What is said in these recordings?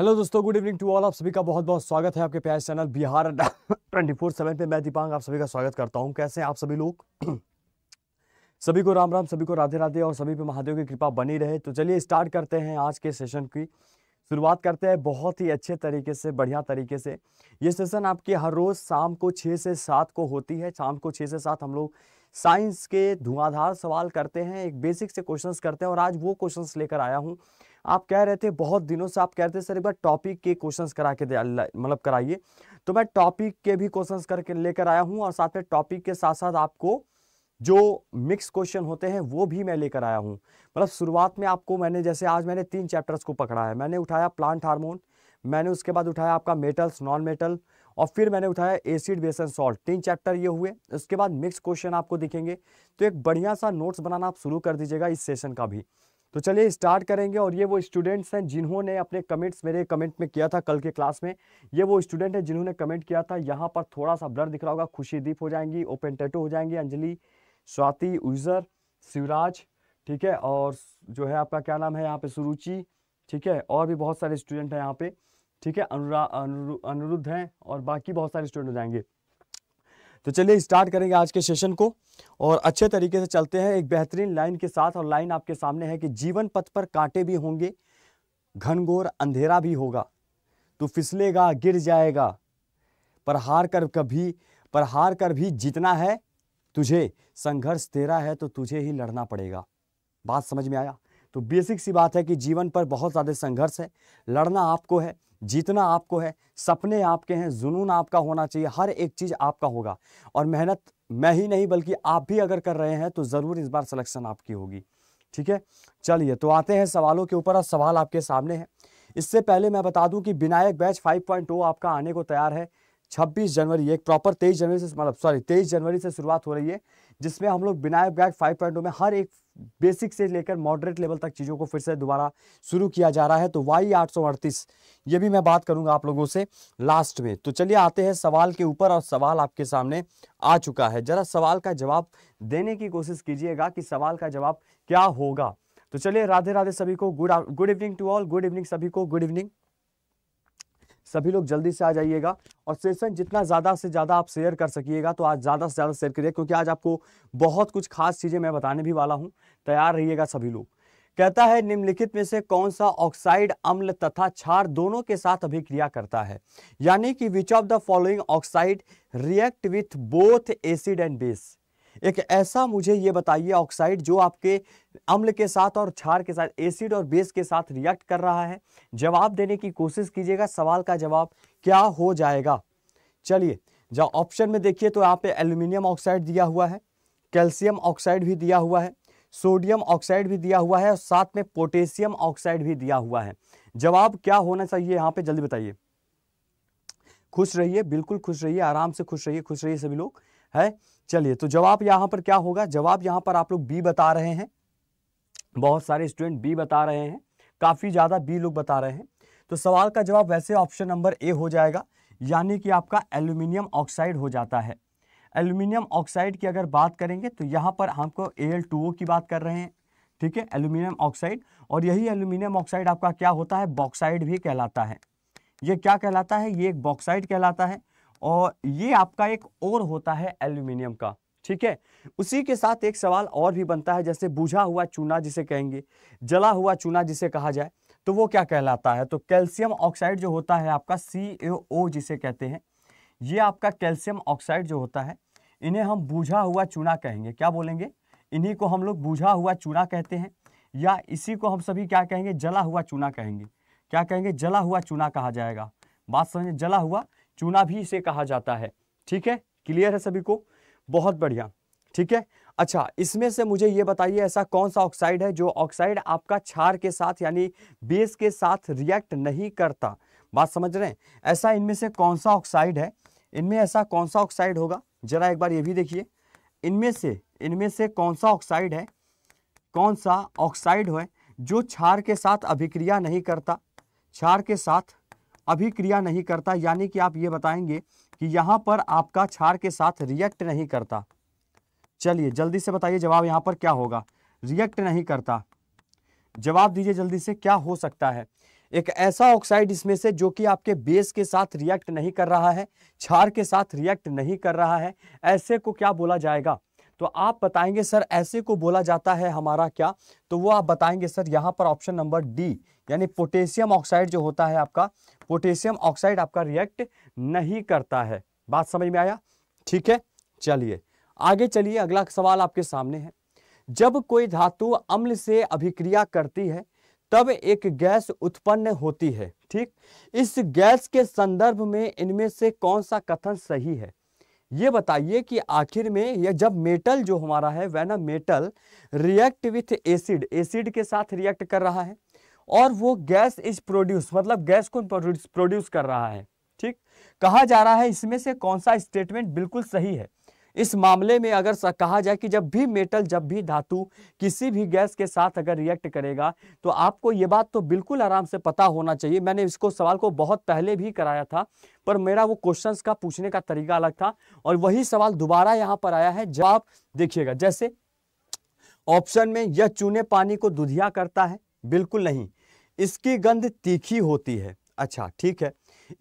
hello दोस्तों good evening to all आप सभी का बहुत बहुत स्वागत है आपके प्यार channel Bihar twenty four seven पे मैं दीपांग आप सभी का स्वागत करता हूँ कैसे हैं आप सभी लोग सभी को राम राम सभी को राधे राधे और सभी पे महादेव की कृपा बनी रहे तो चलिए स्टार्ट करते हैं आज के सेशन की शुरुआत करते हैं बहुत ही अच्छे तरीके से बढ़िया तरीके से ये सेशन आपकी हर रोज़ शाम को छः से सात को होती है शाम को छः से सात हम लोग साइंस के धुआंधार सवाल करते हैं एक बेसिक से क्वेश्चंस करते हैं और आज वो क्वेश्चंस लेकर आया हूँ आप कह रहे थे बहुत दिनों से आप कह रहे थे सर एक बार टॉपिक के क्वेश्चंस करा के मतलब कराइए तो मैं टॉपिक के भी क्वेश्चंस करके लेकर आया हूं और साथ में टॉपिक के साथ साथ आपको जो मिक्स क्वेश्चन होते हैं वो भी मैं लेकर आया हूँ मतलब शुरुआत में आपको मैंने जैसे आज मैंने तीन चैप्टर्स को पकड़ा है मैंने उठाया प्लांट हार्मोन मैंने उसके बाद उठाया आपका मेटल्स नॉन मेटल और फिर मैंने उठाया एसिड बेसन सॉल्ट तीन चैप्टर ये हुए उसके बाद मिक्स क्वेश्चन आपको दिखेंगे तो एक बढ़िया सा नोट्स बनाना आप शुरू कर दीजिएगा इस सेशन का भी तो चलिए स्टार्ट करेंगे और ये वो स्टूडेंट्स हैं जिन्होंने अपने कमेंट्स मेरे कमेंट में किया था कल के क्लास में ये वो स्टूडेंट हैं जिन्होंने कमेंट किया था यहाँ पर थोड़ा सा ब्लर दिख रहा होगा खुशीदीप हो जाएंगी ओपन टेटो हो जाएंगी अंजलि स्वाति उजर शिवराज ठीक है और जो है आपका क्या नाम है यहाँ पे सुरुचि ठीक है और भी बहुत सारे स्टूडेंट हैं यहाँ पे ठीक है अनुरा अनुरुद्ध हैं और बाकी बहुत सारे स्टूडेंट हो जाएंगे तो चलिए स्टार्ट करेंगे आज के सेशन को और अच्छे तरीके से चलते हैं एक बेहतरीन लाइन के साथ और लाइन आपके सामने है कि जीवन पथ पर कांटे भी होंगे घनघोर अंधेरा भी होगा तू फिसलेगा गिर जाएगा पर हार कर कभी पर हार कर भी जीतना है तुझे संघर्ष तेरा है तो तुझे ही लड़ना पड़ेगा बात समझ में आया तो बेसिक सी बात है कि जीवन पर बहुत ज़्यादा संघर्ष है लड़ना आपको है जीतना आपको है सपने आपके हैं जुनून आपका होना चाहिए हर एक चीज़ आपका होगा और मेहनत मैं ही नहीं बल्कि आप भी अगर कर रहे हैं तो ज़रूर इस बार सिलेक्शन आपकी होगी ठीक है चलिए तो आते हैं सवालों के ऊपर और सवाल आपके सामने है इससे पहले मैं बता दूं कि विनायक बैच टू oh आपका आने को तैयार है 26 जनवरी एक प्रॉपर 23 जनवरी से मतलब सॉरी 23 जनवरी से शुरुआत हो रही है जिसमें हम लोग बिना बैग फाइव पॉइंट में हर एक बेसिक से लेकर मॉडरेट लेवल तक चीज़ों को फिर से दोबारा शुरू किया जा रहा है तो वाई आठ सौ अड़तीस ये भी मैं बात करूंगा आप लोगों से लास्ट में तो चलिए आते हैं सवाल के ऊपर और सवाल आपके सामने आ चुका है ज़रा सवाल का जवाब देने की कोशिश कीजिएगा कि सवाल का जवाब क्या होगा तो चलिए राधे राधे सभी को good good evening to all good evening सभी को गुड इवनिंग सभी लोग जल्दी से आ जाइएगा और सेशन जितना ज़्यादा से ज़्यादा आप शेयर कर सकिएगा तो आज ज़्यादा से ज़्यादा शेयर करिए क्योंकि आज आपको बहुत कुछ खास चीज़ें मैं बताने भी वाला हूँ तैयार रहिएगा सभी लोग कहता है निम्नलिखित में से कौन सा ऑक्साइड अम्ल तथा क्षार दोनों के साथ अभिक्रिया करता है यानी कि which of the following oxide react with both acid and base एक ऐसा मुझे ये बताइए ऑक्साइड जो आपके अम्ल के साथ और छार के साथ एसिड और बेस के साथ रिएक्ट कर रहा है जवाब देने की कोशिश कीजिएगा सवाल का जवाब क्या हो जाएगा चलिए जब ऑप्शन में देखिए तो यहाँ पे एल्यूमिनियम ऑक्साइड दिया हुआ है कैल्शियम ऑक्साइड भी दिया हुआ है सोडियम ऑक्साइड भी दिया हुआ है और साथ में पोटेशियम ऑक्साइड भी दिया हुआ है जवाब क्या होना चाहिए यहाँ पे जल्दी बताइए खुश रहिए बिल्कुल खुश रहिए आराम से खुश रहिए खुश रहिए सभी लोग है चलिए तो जवाब यहाँ पर क्या होगा जवाब यहाँ पर आप लोग बी बता रहे हैं बहुत सारे स्टूडेंट बी बता रहे हैं काफ़ी ज़्यादा बी लोग बता रहे हैं तो सवाल का जवाब वैसे ऑप्शन नंबर ए हो जाएगा यानी कि आपका एल्यूमिनियम ऑक्साइड हो जाता है एल्यूमिनियम ऑक्साइड की अगर बात करेंगे तो यहाँ पर हमको एल की बात कर रहे हैं ठीक है एल्यूमिनियम ऑक्साइड और यही एल्यूमिनियम ऑक्साइड आपका क्या होता है बॉक्साइड भी कहलाता है ये क्या कहलाता है ये एक बॉक्साइड कहलाता है और ये आपका एक और होता है एल्यूमिनियम का ठीक है उसी के साथ एक सवाल और भी बनता है जैसे बुझा हुआ चूना जिसे कहेंगे जला हुआ चूना जिसे कहा जाए तो वो क्या कहलाता है तो कैल्शियम ऑक्साइड जो होता है आपका सी जिसे कहते हैं ये आपका कैल्शियम ऑक्साइड जो होता है इन्हें हम बूझा हुआ चूना कहेंगे क्या बोलेंगे इन्हीं को हम लोग बूझा हुआ चूना कहते हैं या इसी को हम सभी क्या कहेंगे जला हुआ चूना कहेंगे क्या कहेंगे जला हुआ चूना कहा जाएगा बात समझे जला हुआ चूना भी इसे कहा जाता है ठीक है क्लियर है सभी को बहुत बढ़िया ठीक है अच्छा इसमें से मुझे ये बताइए ऐसा कौन सा ऑक्साइड है जो ऑक्साइड आपका छार के साथ यानी बेस के साथ रिएक्ट नहीं करता बात समझ रहे हैं ऐसा इनमें से कौन सा ऑक्साइड है इनमें ऐसा कौन सा ऑक्साइड होगा जरा एक बार ये भी देखिए इनमें से इनमें से कौन सा ऑक्साइड है कौन सा ऑक्साइड है जो छार के साथ अभिक्रिया नहीं करता छार के साथ अभिक्रिया नहीं करता यानी कि आप ये बताएंगे कि यहाँ पर आपका क्षार के साथ रिएक्ट नहीं करता चलिए जल्दी से बताइए जवाब यहाँ पर क्या होगा रिएक्ट नहीं करता जवाब दीजिए जल्दी से क्या हो सकता है एक ऐसा ऑक्साइड इसमें से जो कि आपके बेस के साथ रिएक्ट नहीं कर रहा है क्षार के साथ रिएक्ट नहीं कर रहा है ऐसे को क्या बोला जाएगा तो आप बताएंगे सर ऐसे को बोला जाता है हमारा क्या तो वो आप बताएंगे सर यहाँ पर ऑप्शन नंबर डी यानी पोटेशियम ऑक्साइड जो होता है आपका पोटेशियम ऑक्साइड आपका रिएक्ट नहीं करता है बात समझ में आया ठीक है चलिए आगे चलिए अगला सवाल आपके सामने है जब कोई धातु अम्ल से अभिक्रिया करती है तब एक गैस उत्पन्न होती है ठीक इस गैस के संदर्भ में इनमें से कौन सा कथन सही है ये बताइए कि आखिर में यह जब मेटल जो हमारा है वह ना metal react with acid acid के साथ रिएक्ट कर रहा है और वो गैस इज प्रोड्यूस मतलब गैस कौन प्रोड्यूस प्रोड्यूस कर रहा है ठीक कहा जा रहा है इसमें से कौन सा स्टेटमेंट बिल्कुल सही है इस मामले में अगर कहा जाए कि जब भी मेटल जब भी धातु किसी भी गैस के साथ अगर रिएक्ट करेगा तो आपको ये बात तो बिल्कुल आराम से पता होना चाहिए मैंने इसको सवाल को बहुत पहले भी कराया था पर मेरा वो क्वेश्चंस का पूछने का तरीका अलग था और वही सवाल दोबारा यहाँ पर आया है जवाब देखिएगा जैसे ऑप्शन में यह चूने पानी को दुधिया करता है बिल्कुल नहीं इसकी गंध तीखी होती है अच्छा ठीक है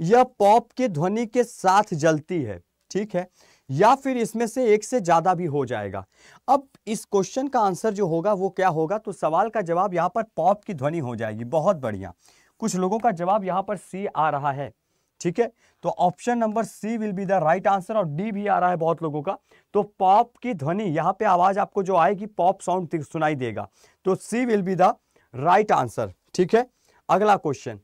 यह पॉप के ध्वनि के साथ जलती है ठीक है या फिर इसमें से एक से ज़्यादा भी हो जाएगा अब इस क्वेश्चन का आंसर जो होगा वो क्या होगा तो सवाल का जवाब यहाँ पर पॉप की ध्वनि हो जाएगी बहुत बढ़िया कुछ लोगों का जवाब यहाँ पर सी आ रहा है ठीक है तो option number C will be the right answer और डी भी आ रहा है बहुत लोगों का तो पॉप की ध्वनि यहाँ पे आवाज़ आपको जो आएगी पॉप साउंड सुनाई देगा तो C will be the right answer ठीक है अगला क्वेश्चन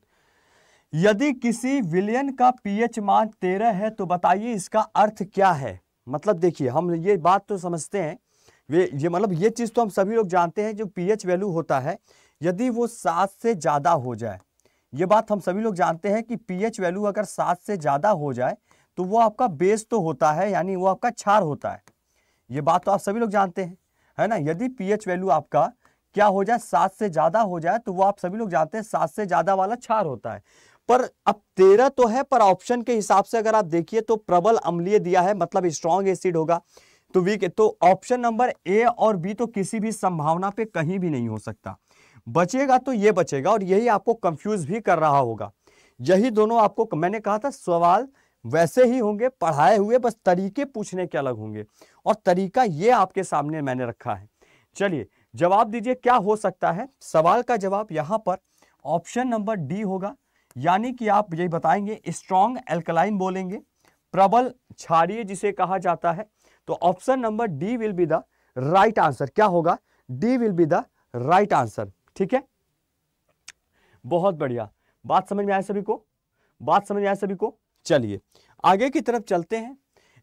यदि किसी विलियन का पीएच मान तेरह है तो बताइए इसका अर्थ क्या है मतलब देखिए हम ये बात तो समझते हैं वे ये मतलब ये चीज़ तो हम सभी लोग जानते हैं जो पीएच वैल्यू होता है यदि वो सात से ज़्यादा हो जाए ये बात हम सभी लोग जानते हैं कि पीएच वैल्यू अगर सात से ज़्यादा हो जाए तो वो आपका बेस तो होता है यानी वो आपका क्षार होता है ये बात तो आप सभी लोग जानते हैं है ना यदि पीएच वैल्यू आपका क्या हो जाए सात से ज्यादा हो जाए तो वो आप सभी लोग जानते हैं सात से ज्यादा वाला क्षार होता है पर अब तेरह तो है पर ऑप्शन के हिसाब से अगर आप देखिए तो प्रबल अम्लीय दिया है मतलब स्ट्रॉन्ग एसिड होगा तो वीक तो ऑप्शन नंबर ए और बी तो किसी भी संभावना पे कहीं भी नहीं हो सकता बचेगा तो ये बचेगा और यही आपको कंफ्यूज भी कर रहा होगा यही दोनों आपको मैंने कहा था सवाल वैसे ही होंगे पढ़ाए हुए बस तरीके पूछने के अलग होंगे और तरीका ये आपके सामने मैंने रखा है चलिए जवाब दीजिए क्या हो सकता है सवाल का जवाब यहां पर ऑप्शन नंबर डी होगा यानी कि आप यही बताएंगे स्ट्रॉन्ग एल्कलाइन बोलेंगे प्रबल क्षारिय जिसे कहा जाता है तो option number D will be the right answer क्या होगा D will be the right answer ठीक है बहुत बढ़िया बात समझ में आए सभी को बात समझ में आए सभी को चलिए आगे की तरफ चलते हैं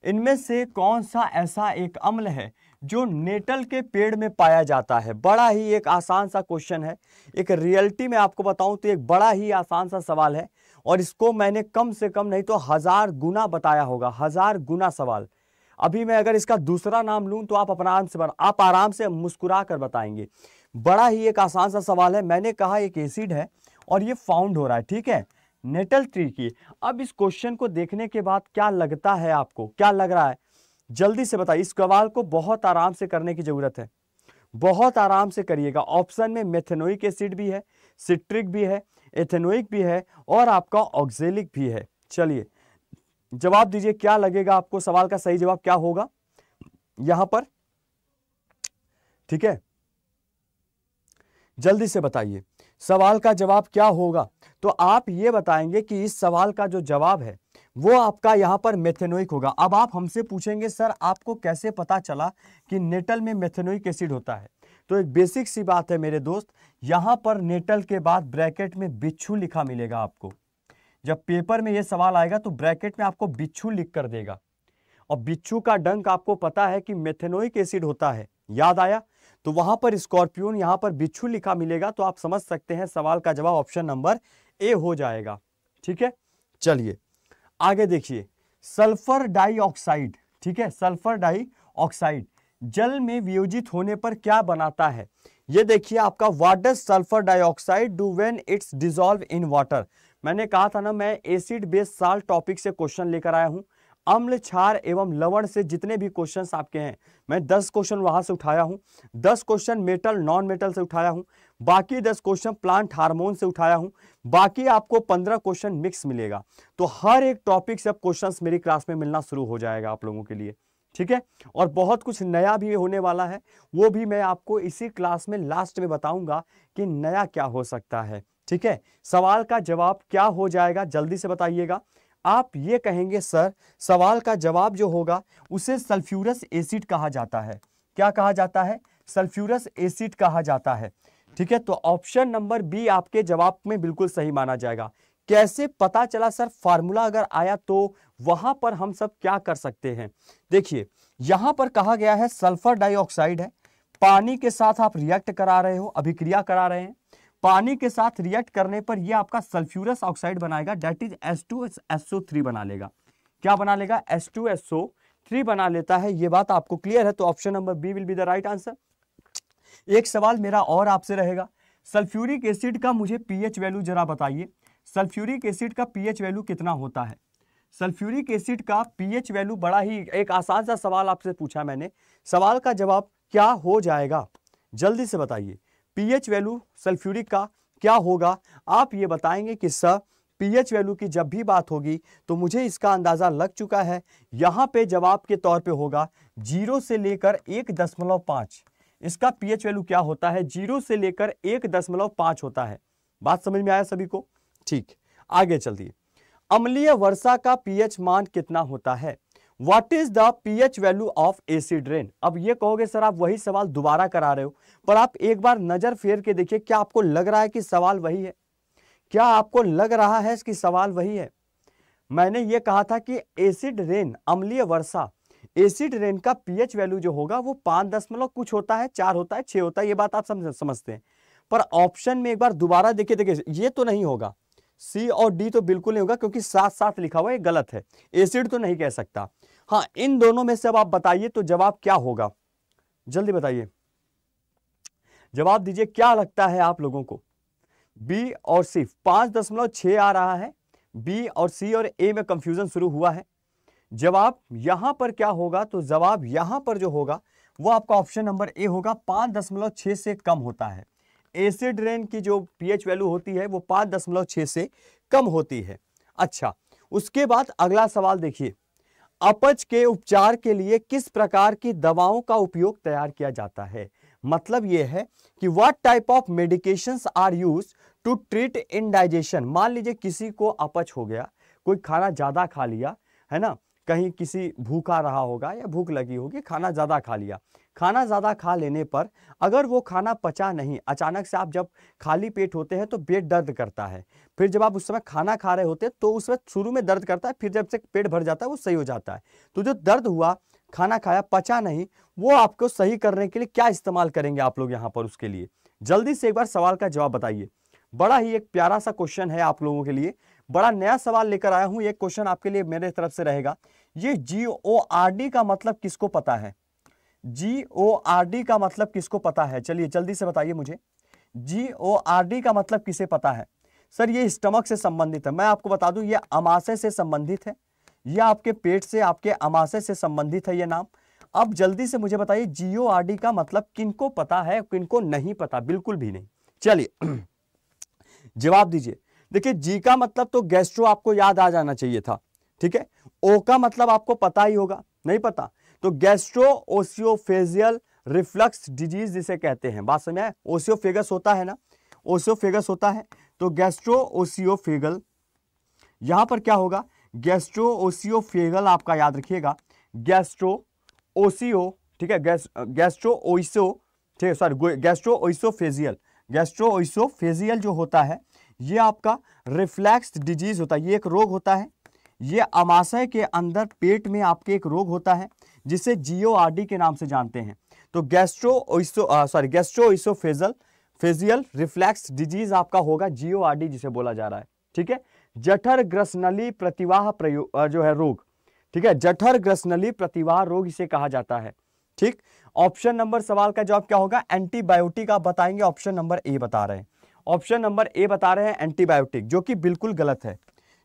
इनमें से कौन सा ऐसा एक अम्ल है जो नेटल के पेड़ में पाया जाता है बड़ा ही एक आसान सा क्वेश्चन है एक रियलिटी में आपको बताऊं तो एक बड़ा ही आसान सा सवाल है और इसको मैंने कम से कम नहीं तो हज़ार गुना बताया होगा हज़ार गुना सवाल अभी मैं अगर इसका दूसरा नाम लूँ तो आप अपना आंसर बना आप आराम से मुस्कुरा कर बताएंगे बड़ा ही एक आसान सा सवाल है मैंने कहा एक एसिड है और ये फाउंड हो रहा है ठीक है नेटल ट्री की अब इस क्वेश्चन को देखने के बाद क्या लगता है आपको क्या लग रहा है जल्दी से बताइए इस सवाल को बहुत आराम से करने की ज़रूरत है बहुत आराम से करिएगा ऑप्शन में मेथेनोइक एसिड भी है सिट्रिक भी है एथेनोइक भी है और आपका ऑक्जेलिक भी है चलिए जवाब दीजिए क्या लगेगा आपको सवाल का सही जवाब क्या होगा यहां पर ठीक है जल्दी से बताइए सवाल का जवाब क्या होगा तो आप ये बताएंगे कि इस सवाल का जो जवाब है वो आपका यहाँ पर मेथेनोइक होगा अब आप हमसे पूछेंगे सर आपको कैसे पता चला कि नेटल में मेथेनोइक एसिड होता है तो एक बेसिक सी बात है मेरे दोस्त यहाँ पर नेटल के बाद ब्रैकेट में बिच्छू लिखा मिलेगा आपको जब पेपर में ये सवाल आएगा तो ब्रैकेट में आपको बिच्छू लिख कर देगा और बिच्छू का डंक आपको पता है कि मेथेनोइक एसिड होता है याद आया तो वहां पर स्कॉर्पियोन यहां पर बिच्छू लिखा मिलेगा तो आप समझ सकते हैं सवाल का जवाब ऑप्शन नंबर ए हो जाएगा ठीक है चलिए आगे देखिए सल्फर डाइऑक्साइड ठीक है सल्फर डाइऑक्साइड जल में वियोजित होने पर क्या बनाता है ये देखिए आपका what does sulphur dioxide do when it's dissolve in water मैंने कहा था ना मैं एसिड बेस साल टॉपिक से क्वेश्चन लेकर आया हूं अम्ल छार एवं लवण से जितने भी क्वेश्चंस आपके हैं मैं दस क्वेश्चन वहां से उठाया हूं दस क्वेश्चन मेटल नॉन मेटल से उठाया हूं बाकी दस क्वेश्चन प्लांट हार्मोन से उठाया हूं बाकी आपको पंद्रह क्वेश्चन मिक्स मिलेगा तो हर एक टॉपिक से अब क्वेश्चन मेरी क्लास में मिलना शुरू हो जाएगा आप लोगों के लिए ठीक है और बहुत कुछ नया भी होने वाला है वो भी मैं आपको इसी क्लास में लास्ट में बताऊंगा कि नया क्या हो सकता है ठीक है सवाल का जवाब क्या हो जाएगा जल्दी से बताइएगा आप ये कहेंगे सर सवाल का जवाब जो होगा उसे सल्फ्यूरस एसिड कहा जाता है क्या कहा जाता है सल्फ्यूरस एसिड कहा जाता है ठीक है तो ऑप्शन नंबर बी आपके जवाब में बिल्कुल सही माना जाएगा कैसे पता चला सर फार्मूला अगर आया तो वहां पर हम सब क्या कर सकते हैं देखिए यहां पर कहा गया है सल्फर डाइऑक्साइड है पानी के साथ आप रिएक्ट करा रहे हो अभिक्रिया करा रहे हैं पानी के साथ रिएक्ट करने पर यह आपका सल्फ्यूरस ऑक्साइड बनाएगा that is S two S S O three बना लेगा क्या बना लेगा एस टू एसओ थ्री बना लेता है ये बात आपको क्लियर है तो option number B will be the right answer एक सवाल मेरा और आपसे रहेगा सल्फ्यूरिक एसिड का मुझे पीएच वैल्यू जरा बताइए सल्फ्यूरिक एसिड का पीएच वैल्यू कितना होता है सल्फ्यूरिक एसिड का पीएच वैल्यू बड़ा ही एक आसान सा सवाल आपसे पूछा मैंने सवाल का जवाब क्या हो जाएगा जल्दी से बताइए पीएच वैल्यू सल्फ्यूरिक का क्या होगा आप ये बताएंगे कि सर पीएच वैल्यू की जब भी बात होगी तो मुझे इसका अंदाज़ा लग चुका है यहाँ पे जवाब के तौर पे होगा जीरो से लेकर एक दशमलव पाँच इसका पीएच वैल्यू क्या होता है जीरो से लेकर एक दशमलव पांच होता है बात समझ में आया सभी को ठीक आगे चलिए अम्लीय वर्षा का पीएच मान कितना होता है what is the pH value of acid rain अब ये कहोगे सर आप वही सवाल दोबारा करा रहे हो पर आप एक बार नजर फेर के देखिए क्या आपको लग रहा है कि सवाल वही है क्या आपको लग रहा है कि सवाल वही है मैंने ये कहा था कि एसिड रेन अम्लीय वर्षा एसिड रेन का पीएच वैल्यू जो होगा वो पांच दशमलव कुछ होता है चार होता है छह होता है ये बात आप समझ समझते हैं पर ऑप्शन में एक बार दोबारा देखिए देखिए ये तो नहीं होगा सी और डी तो बिल्कुल नहीं होगा क्योंकि साथ साथ लिखा हुआ ये गलत है एसिड तो नहीं कह सकता हाँ इन दोनों में से अब आप बताइए तो जवाब क्या होगा जल्दी बताइए जवाब दीजिए क्या लगता है आप लोगों को बी और सी पांच दशमलव छ आ रहा है बी और सी और ए में कंफ्यूजन शुरू हुआ है जवाब यहां पर क्या होगा तो जवाब यहां पर जो होगा वो आपका ऑप्शन नंबर ए होगा पाँच दशमलव छह से कम होता है एसिड रेन की जो पीएच वैल्यू होती है वो पाँच दशमलव छह से कम होती है अच्छा उसके बाद अगला सवाल देखिए अपच के उपचार के लिए किस प्रकार की दवाओं का उपयोग तैयार किया जाता है मतलब यह है कि what type of medication are use to treat indigestion मान लीजिए किसी को अपच हो गया कोई खाना ज़्यादा खा लिया है ना कहीं किसी भूखा रहा होगा या भूख लगी होगी खाना ज़्यादा खा लिया खाना ज़्यादा खा लेने पर अगर वो खाना पचा नहीं अचानक से आप जब खाली पेट होते हैं तो पेट दर्द करता है फिर जब आप उस समय खाना खा रहे होते हैं तो उस वक्त शुरू में दर्द करता है फिर जब से पेट भर जाता है वो सही हो जाता है तो जो दर्द हुआ खाना खाया पचा नहीं वो आपको सही करने के लिए क्या इस्तेमाल करेंगे आप लोग यहाँ पर उसके लिए जल्दी से एक बार सवाल का जवाब बताइए बड़ा ही एक प्यारा सा क्वेश्चन है आप लोगों के लिए बड़ा नया सवाल लेकर आया हूं एक क्वेश्चन आपके लिए मेरे तरफ से रहेगा ये जी ओ आर डी का मतलब किसको पता है जी ओ आर डी का मतलब किसको पता है चलिए जल्दी से बताइए मुझे जी ओ आर डी का मतलब किसे पता है सर ये स्टमक से संबंधित है मैं आपको बता दूं ये अमाशय से संबंधित है यह आपके पेट से आपके अमाशय से संबंधित है यह नाम अब जल्दी से मुझे बताइए जीओ आर डी का मतलब किनको पता है किनको नहीं पता बिल्कुल भी नहीं चलिए जवाब दीजिए देखिए जी का मतलब तो गैस्ट्रो आपको याद आ जाना चाहिए था ठीक है ओ का मतलब आपको पता ही होगा नहीं पता तो गैस्ट्रो ओसियोफेजियल रिफ्लक्स डिजीज जिसे कहते हैं बात समझ आए ओसियोफेगस होता है ना ओसियोफेगस होता है तो गैस्ट्रो ओसियोफेगल यहां पर क्या होगा गैस्ट्रो ओसियोफेगल आपका याद रखिएगा गैस्ट्रो ओसियो ठीक है गैस्ट्रो ओइसो ठीक है sorry gastro oesophageal gastro oesophageal जो होता है ये आपका रिफ्लैक्स डिजीज होता है ये एक रोग होता है ये अमाशय के अंदर पेट में आपके एक रोग होता है जिसे जीओआरडी के नाम से जानते हैं तो गैस्ट्रो सॉरी गैस्ट्रो इसोफेजल फेजियल रिफ्लैक्स डिजीज आपका होगा जीओआरडी जिसे बोला जा रहा है ठीक है जठर ग्रसनली प्रतिवाह प्रयोग जो है रोग ठीक है जठर ग्रसनली प्रतिवाह रोग इसे कहा जाता है ठीक ऑप्शन नंबर सवाल का जवाब क्या होगा एंटीबायोटिक आप बताएंगे ऑप्शन नंबर ए बता रहे हैं ऑप्शन नंबर ए बता रहे हैं एंटीबायोटिक जो कि बिल्कुल गलत है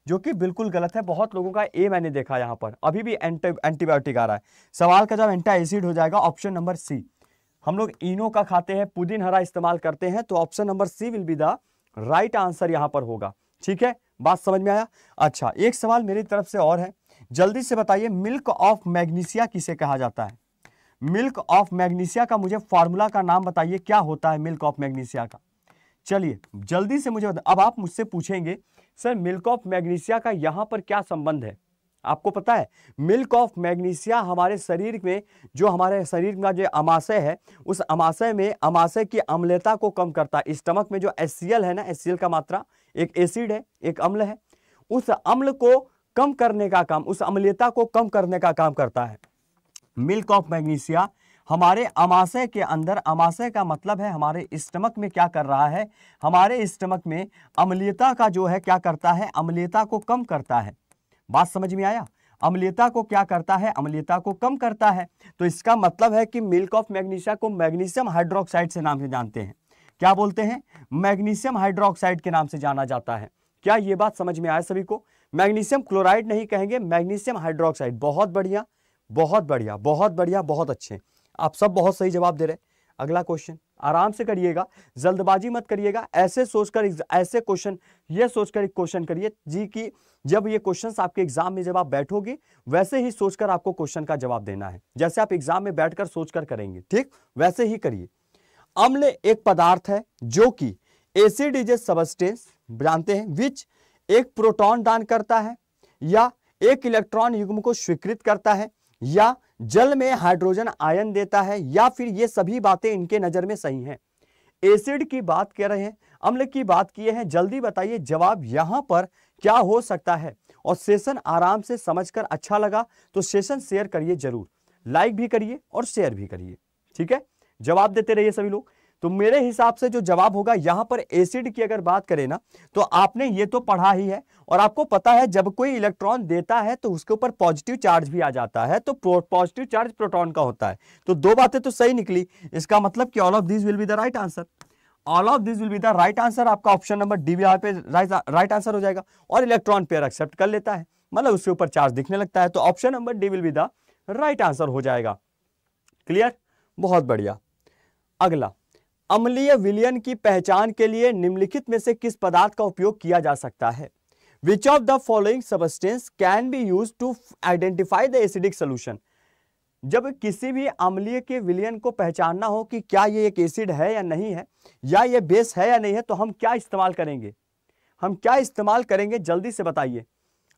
जो कि बिल्कुल गलत है बहुत लोगों का ए मैंने देखा यहाँ पर अभी भी एंटी एंटीबायोटिक आ रहा है सवाल का जब एंटा एसिड हो जाएगा ऑप्शन नंबर सी हम लोग इनो का खाते हैं पुदीन हरा इस्तेमाल करते हैं तो option number C will be the right answer यहाँ पर होगा ठीक है बात समझ में आया अच्छा एक सवाल मेरी तरफ से और है जल्दी से बताइए मिल्क ऑफ मैग्नीसिया किसे कहा जाता है मिल्क ऑफ मैग्नीसिया का मुझे फॉर्मूला का नाम बताइए क्या होता है मिल्क ऑफ मैग्नीसिया का चलिए जल्दी से मुझे अब आप मुझसे पूछेंगे सर मिल्क ऑफ मैग्नीशिया का यहाँ पर क्या संबंध है आपको पता है मिल्क ऑफ मैग्नीशिया हमारे शरीर में जो हमारे शरीर का जो अमाशय है उस अमाशय में अमाशय की अम्लता को कम करता है स्टमक में जो एस है ना एस का मात्रा एक एसिड है एक अम्ल है उस अम्ल को कम करने का काम उस अम्लता को कम करने का काम करता है मिल्क ऑफ मैग्नीशिया हमारे अमाशय के अंदर अमाशय का मतलब है हमारे स्टमक में क्या कर रहा है हमारे स्टमक में अम्लीयता का जो है क्या करता है अम्लीयता को कम करता है बात समझ में आया अम्लीयता को क्या करता है अम्लीयता को कम करता है तो इसका मतलब है कि मिल्क ऑफ मैग्नीशिया को मैग्नीशियम हाइड्रोक्साइड से नाम से जानते हैं क्या बोलते हैं मैग्नीशियम हाइड्रोक्साइड के नाम से जाना जाता है क्या ये बात समझ में आया सभी को मैग्नीशियम क्लोराइड नहीं कहेंगे मैग्नीशियम हाइड्रोक्साइड बहुत बढ़िया बहुत बढ़िया बहुत बढ़िया बहुत अच्छे आप सब बहुत सही जवाब दे रहे अगला क्वेश्चन आराम से करिएगा जल्दबाजी मत करिएगा ऐसे सोचकर ऐसे क्वेश्चन ये सोचकर एक क्वेश्चन करिए जी कि जब ये क्वेश्चन आपके एग्जाम में जब आप बैठोगे वैसे ही सोचकर आपको क्वेश्चन का जवाब देना है जैसे आप एग्जाम में बैठकर सोचकर करेंगे ठीक वैसे ही करिए अम्ल एक पदार्थ है जो कि एसिड इज ए सबस्टेंस जानते हैं विच एक प्रोटॉन दान करता है या एक इलेक्ट्रॉन युग्म को स्वीकृत करता है या जल में हाइड्रोजन आयन देता है या फिर ये सभी बातें इनके नज़र में सही हैं एसिड की बात कह रहे हैं अम्ल की बात किए हैं जल्दी बताइए जवाब यहां पर क्या हो सकता है और सेशन आराम से समझकर अच्छा लगा तो सेशन शेयर करिए जरूर लाइक भी करिए और शेयर भी करिए ठीक है जवाब देते रहिए सभी लोग तो मेरे हिसाब से जो जवाब होगा यहां पर एसिड की अगर बात करें ना तो आपने ये तो पढ़ा ही है और आपको पता है जब कोई इलेक्ट्रॉन देता है तो उसके ऊपर पॉजिटिव चार्ज भी आ जाता है तो पॉजिटिव चार्ज प्रोटॉन का होता है तो दो बातें तो सही निकली इसका मतलब कि all of this will be the right answer all of this will be the right answer आपका option number D be our पे राइट आंसर हो जाएगा और इलेक्ट्रॉन पेयर एक्सेप्ट कर लेता है मतलब उसके ऊपर चार्ज दिखने लगता है तो option number D will be the right answer हो जाएगा क्लियर बहुत बढ़िया अगला अम्लीय विलयन की पहचान के लिए निम्नलिखित में से किस पदार्थ का उपयोग किया जा सकता है which of the following substance can be use to identify the acidic solution जब किसी भी अम्लीय के विलयन को पहचानना हो कि क्या ये एक एसिड है या नहीं है या ये बेस है या नहीं है तो हम क्या इस्तेमाल करेंगे हम क्या इस्तेमाल करेंगे जल्दी से बताइए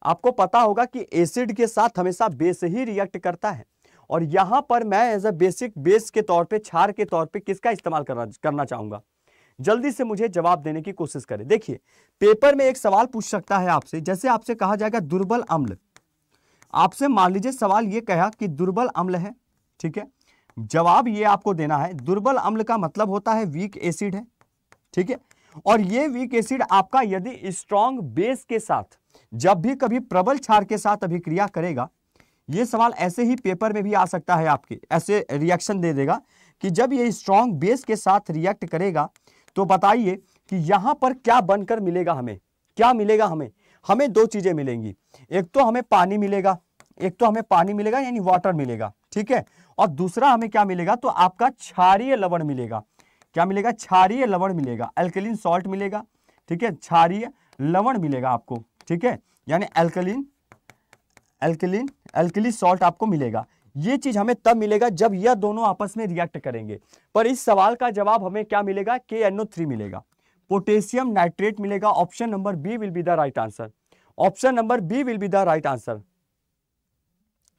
आपको पता होगा कि एसिड के साथ हमेशा बेस ही रिएक्ट करता है और यहां पर मैं एज अ बेसिक बेस के तौर पे छार के तौर पे किसका इस्तेमाल करना करना चाहूंगा जल्दी से मुझे जवाब देने की कोशिश करें देखिए पेपर में एक सवाल पूछ सकता है आपसे जैसे आपसे कहा जाएगा दुर्बल अम्ल आपसे मान लीजिए सवाल यह कहा कि दुर्बल अम्ल है ठीक है जवाब ये आपको देना है दुर्बल अम्ल का मतलब होता है वीक एसिड है ठीक है और ये वीक एसिड आपका यदि स्ट्रॉन्ग बेस के साथ जब भी कभी प्रबल छार के साथ अभिक्रिया करेगा ये सवाल ऐसे ही पेपर में भी आ सकता है आपके ऐसे रिएक्शन दे देगा कि जब ये स्ट्रॉन्ग बेस के साथ रिएक्ट करेगा तो बताइए कि यहाँ पर क्या बनकर मिलेगा हमें क्या मिलेगा हमें हमें दो चीज़ें मिलेंगी एक तो हमें पानी मिलेगा एक तो हमें पानी मिलेगा यानी वाटर मिलेगा ठीक है और दूसरा हमें क्या मिलेगा तो आपका क्षारीय लवण मिलेगा क्या मिलेगा क्षारीय लवण मिलेगा एल्कलिन सॉल्ट मिलेगा ठीक है क्षारीय लवण मिलेगा आपको ठीक है यानी अल्कलिन एल्कलिन अल्कली सॉल्ट आपको मिलेगा ये चीज हमें तब मिलेगा जब यह दोनों आपस में रिएक्ट करेंगे पर इस सवाल का जवाब हमें क्या मिलेगा के थ्री मिलेगा पोटेशियम नाइट्रेट मिलेगा option number B will be the right answer option number B will be the right answer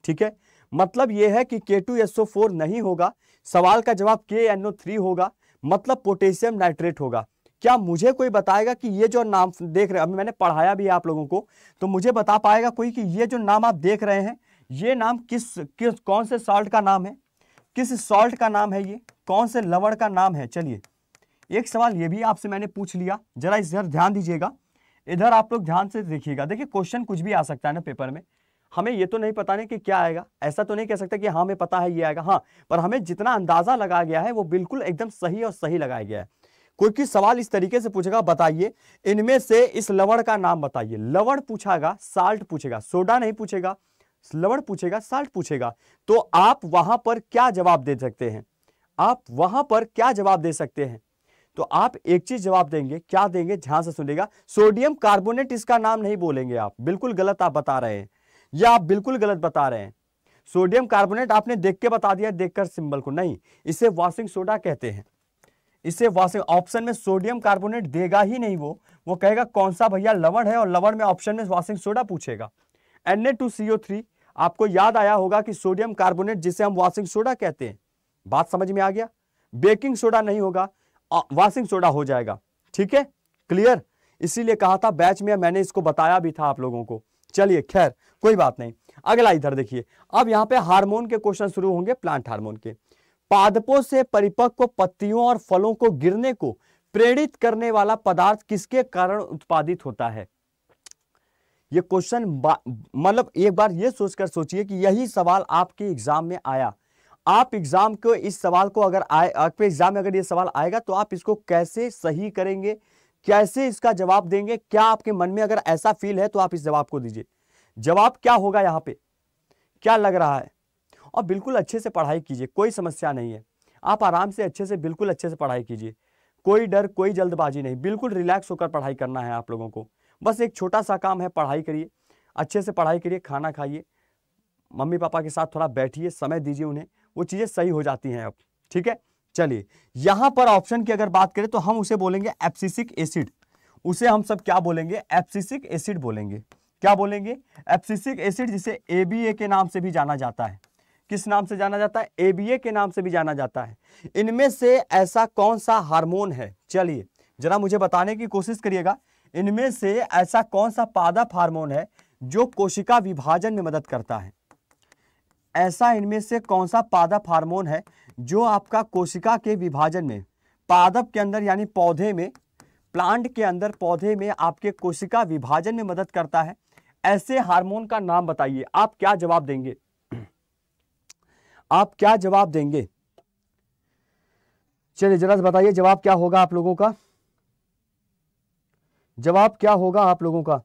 ठीक है मतलब यह है कि के नहीं होगा सवाल का जवाब के थ्री होगा मतलब पोटेशियम नाइट्रेट होगा क्या मुझे कोई बताएगा कि ये जो नाम देख रहे अभी मैंने पढ़ाया भी है आप लोगों को तो मुझे बता पाएगा कोई कि ये जो नाम आप देख रहे हैं ये नाम किस किस कौन से सॉल्ट का नाम है किस सॉल्ट का नाम है ये कौन से लवण का नाम है चलिए एक सवाल ये भी आपसे मैंने पूछ लिया जरा इधर ध्यान दीजिएगा इधर आप लोग ध्यान से देखिएगा देखिए क्वेश्चन कुछ भी आ सकता है ना पेपर में हमें ये तो नहीं पता नहीं कि क्या आएगा ऐसा तो नहीं कह सकता कि हाँ हमें पता है ये आएगा हाँ पर हमें जितना अंदाज़ा लगाया गया है वो बिल्कुल एकदम सही और सही लगाया गया है क्योंकि सवाल इस तरीके से पूछेगा बताइए इनमें से इस लवण का नाम बताइए लवण पूछागा साल्ट पूछेगा सोडा नहीं पूछेगा लवण पूछेगा साल्ट पूछेगा तो आप वहां पर क्या जवाब दे सकते हैं आप वहां पर क्या जवाब दे सकते हैं तो आप एक चीज जवाब देंगे क्या देंगे ध्यान से सुनेगा सोडियम कार्बोनेट इसका नाम नहीं बोलेंगे आप बिल्कुल गलत आप बता रहे हैं या आप बिल्कुल गलत बता रहे हैं सोडियम कार्बोनेट आपने देख के बता दिया देखकर सिंबल को नहीं इसे वॉशिंग सोडा कहते हैं इसे वॉशिंग ऑप्शन में सोडियम कार्बोनेट देगा ही नहीं वो वो कहेगा कौन सा भैया लवण है और लवण में ऑप्शन में वॉशिंग सोडा पूछेगा एन आपको याद आया होगा कि सोडियम कार्बोनेट जिसे हम वाशिंग सोडा कहते हैं बात समझ में आ गया बेकिंग सोडा नहीं होगा वाशिंग सोडा हो जाएगा ठीक है क्लियर इसीलिए कहा था बैच में मैंने इसको बताया भी था आप लोगों को चलिए खैर कोई बात नहीं अगला इधर देखिए अब यहां पे हार्मोन के क्वेश्चन शुरू होंगे प्लांट हार्मोन के पादपों से परिपक्व पत्तियों और फलों को गिरने को प्रेरित करने वाला पदार्थ किसके कारण उत्पादित होता है ये क्वेश्चन मतलब एक बार यह सोचकर सोचिए कि यही सवाल आपके एग्जाम में आया आप एग्जाम को इस सवाल को अगर आए आपके एग्जाम में अगर ये सवाल आएगा तो आप इसको कैसे सही करेंगे कैसे इसका जवाब देंगे क्या आपके मन में अगर ऐसा फील है तो आप इस जवाब को दीजिए जवाब क्या होगा यहाँ पे क्या लग रहा है और बिल्कुल अच्छे से पढ़ाई कीजिए कोई समस्या नहीं है आप आराम से अच्छे से बिल्कुल अच्छे से पढ़ाई कीजिए कोई डर कोई जल्दबाजी नहीं बिल्कुल रिलैक्स होकर पढ़ाई करना है आप लोगों को बस एक छोटा सा काम है पढ़ाई करिए अच्छे से पढ़ाई करिए खाना खाइए मम्मी पापा के साथ थोड़ा बैठिए समय दीजिए उन्हें वो चीज़ें सही हो जाती हैं अब ठीक है चलिए यहाँ पर ऑप्शन की अगर बात करें तो हम उसे बोलेंगे एप्सिसिक एसिड उसे हम सब क्या बोलेंगे एप्सिसिक एसिड बोलेंगे क्या बोलेंगे एप्सिसिक एसिड जिसे ए के नाम से भी जाना जाता है किस नाम से जाना जाता है एबीए के नाम से भी जाना जाता है इनमें से ऐसा कौन सा हार्मोन है चलिए जरा मुझे बताने की कोशिश करिएगा इनमें से ऐसा कौन सा पादप हार्मोन है जो कोशिका विभाजन में मदद करता है ऐसा इनमें से कौन सा पादप हार्मोन है जो आपका कोशिका के विभाजन में पादप के अंदर यानी पौधे में प्लांट के अंदर पौधे में आपके कोशिका विभाजन में मदद करता है ऐसे हार्मोन का नाम बताइए आप क्या जवाब देंगे आप क्या जवाब देंगे चलिए जरा बताइए जवाब क्या होगा आप लोगों का जवाब क्या होगा आप लोगों का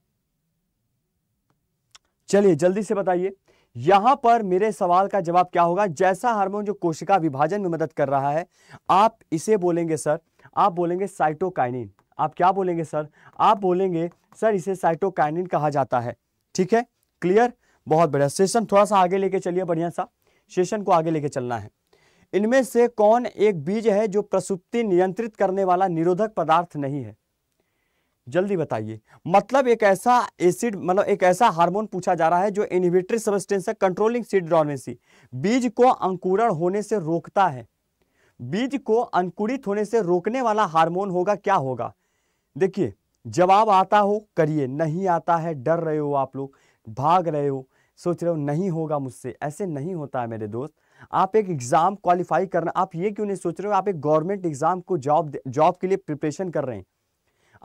चलिए जल्दी से बताइए यहां पर मेरे सवाल का जवाब क्या होगा जैसा हार्मोन जो कोशिका विभाजन में मदद कर रहा है आप इसे बोलेंगे सर आप बोलेंगे साइटोकाइनिन आप क्या बोलेंगे सर आप बोलेंगे सर इसे साइटोकाइनिन कहा जाता है ठीक है क्लियर बहुत बढ़िया सेशन थोड़ा सा आगे लेके चलिए बढ़िया सा सेशन को आगे लेके चलना है इनमें से कौन एक बीज है जो प्रसुप्ति नियंत्रित करने वाला निरोधक पदार्थ नहीं है जल्दी बताइए मतलब एक ऐसा एसिड मतलब एक ऐसा हार्मोन पूछा जा रहा है जो इनहिबिटरी सबस्टेंस है कंट्रोलिंग सीड डॉर्मेसी बीज को अंकुरण होने से रोकता है बीज को अंकुरित होने से रोकने वाला हार्मोन होगा क्या होगा देखिए जवाब आता हो करिए नहीं आता है डर रहे हो आप लोग भाग रहे हो सोच रहे हो नहीं होगा मुझसे ऐसे नहीं होता है मेरे दोस्त आप एक एग्ज़ाम क्वालिफाई करना आप ये क्यों नहीं सोच रहे हो आप एक गवर्नमेंट एग्ज़ाम को जॉब जॉब के लिए प्रिपरेशन कर रहे हैं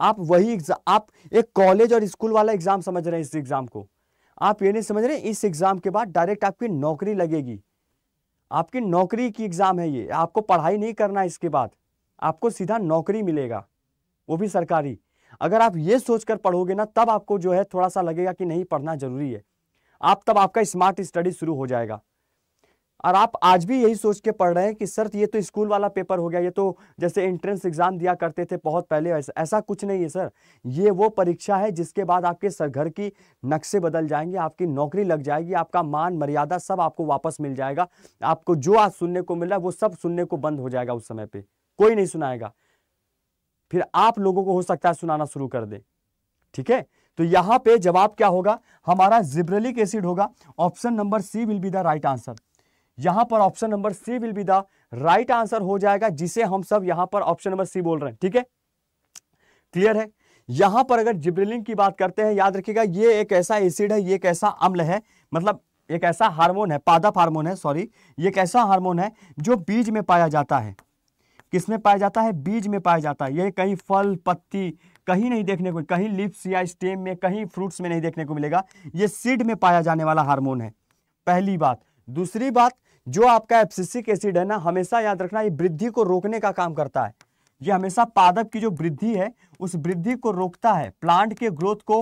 आप वही आप एक कॉलेज और स्कूल वाला एग्ज़ाम समझ रहे हैं इस एग्ज़ाम को आप ये नहीं समझ रहे इस एग्ज़ाम के बाद डायरेक्ट आपकी नौकरी लगेगी आपकी नौकरी की एग्ज़ाम है ये आपको पढ़ाई नहीं करना इसके बाद आपको सीधा नौकरी मिलेगा वो भी सरकारी अगर आप ये सोचकर पढ़ोगे ना तब आपको जो है थोड़ा सा लगेगा कि नहीं पढ़ना ज़रूरी है आप तब आपका स्मार्ट स्टडी शुरू हो जाएगा और आप आज भी यही सोच के पढ़ रहे हैं कि सर ये तो स्कूल वाला पेपर हो गया ये तो जैसे एंट्रेंस एग्जाम दिया करते थे बहुत पहले ऐसा ऐसा कुछ नहीं है सर ये वो परीक्षा है जिसके बाद आपके सर घर की नक्शे बदल जाएंगे आपकी नौकरी लग जाएगी आपका मान मर्यादा सब आपको वापस मिल जाएगा आपको जो आज सुनने को मिला वो सब सुनने को बंद हो जाएगा उस समय पर कोई नहीं सुनाएगा फिर आप लोगों को हो सकता है सुनाना शुरू कर दे ठीक है तो यहां पे जवाब क्या होगा हमारा जिब्रेलिक एसिड होगा option number C will be the right answer यहां पर option number C will be the right answer हो जाएगा जिसे हम सब यहां पर ऑप्शन नंबर सी बोल रहे हैं ठीक है क्लियर है यहां पर अगर जिब्रेलिन की बात करते हैं याद रखिएगा ये एक ऐसा एसिड है ये एक ऐसा अम्ल है मतलब एक ऐसा हार्मोन है पादप हार्मोन है सॉरी ये एक ऐसा हार्मोन है जो बीज में पाया जाता है किसमें पाया जाता है बीज में पाया जाता है ये कहीं फल पत्ती कहीं नहीं देखने को कहीं लिप्स या स्टेम में कहीं फ्रूट्स में नहीं देखने को मिलेगा ये सीड में पाया जाने वाला हार्मोन है पहली बात दूसरी बात जो आपका एप्सिसिक एसिड है ना हमेशा याद रखना ये वृद्धि को रोकने का काम करता है ये हमेशा पादप की जो वृद्धि है उस वृद्धि को रोकता है प्लांट के ग्रोथ को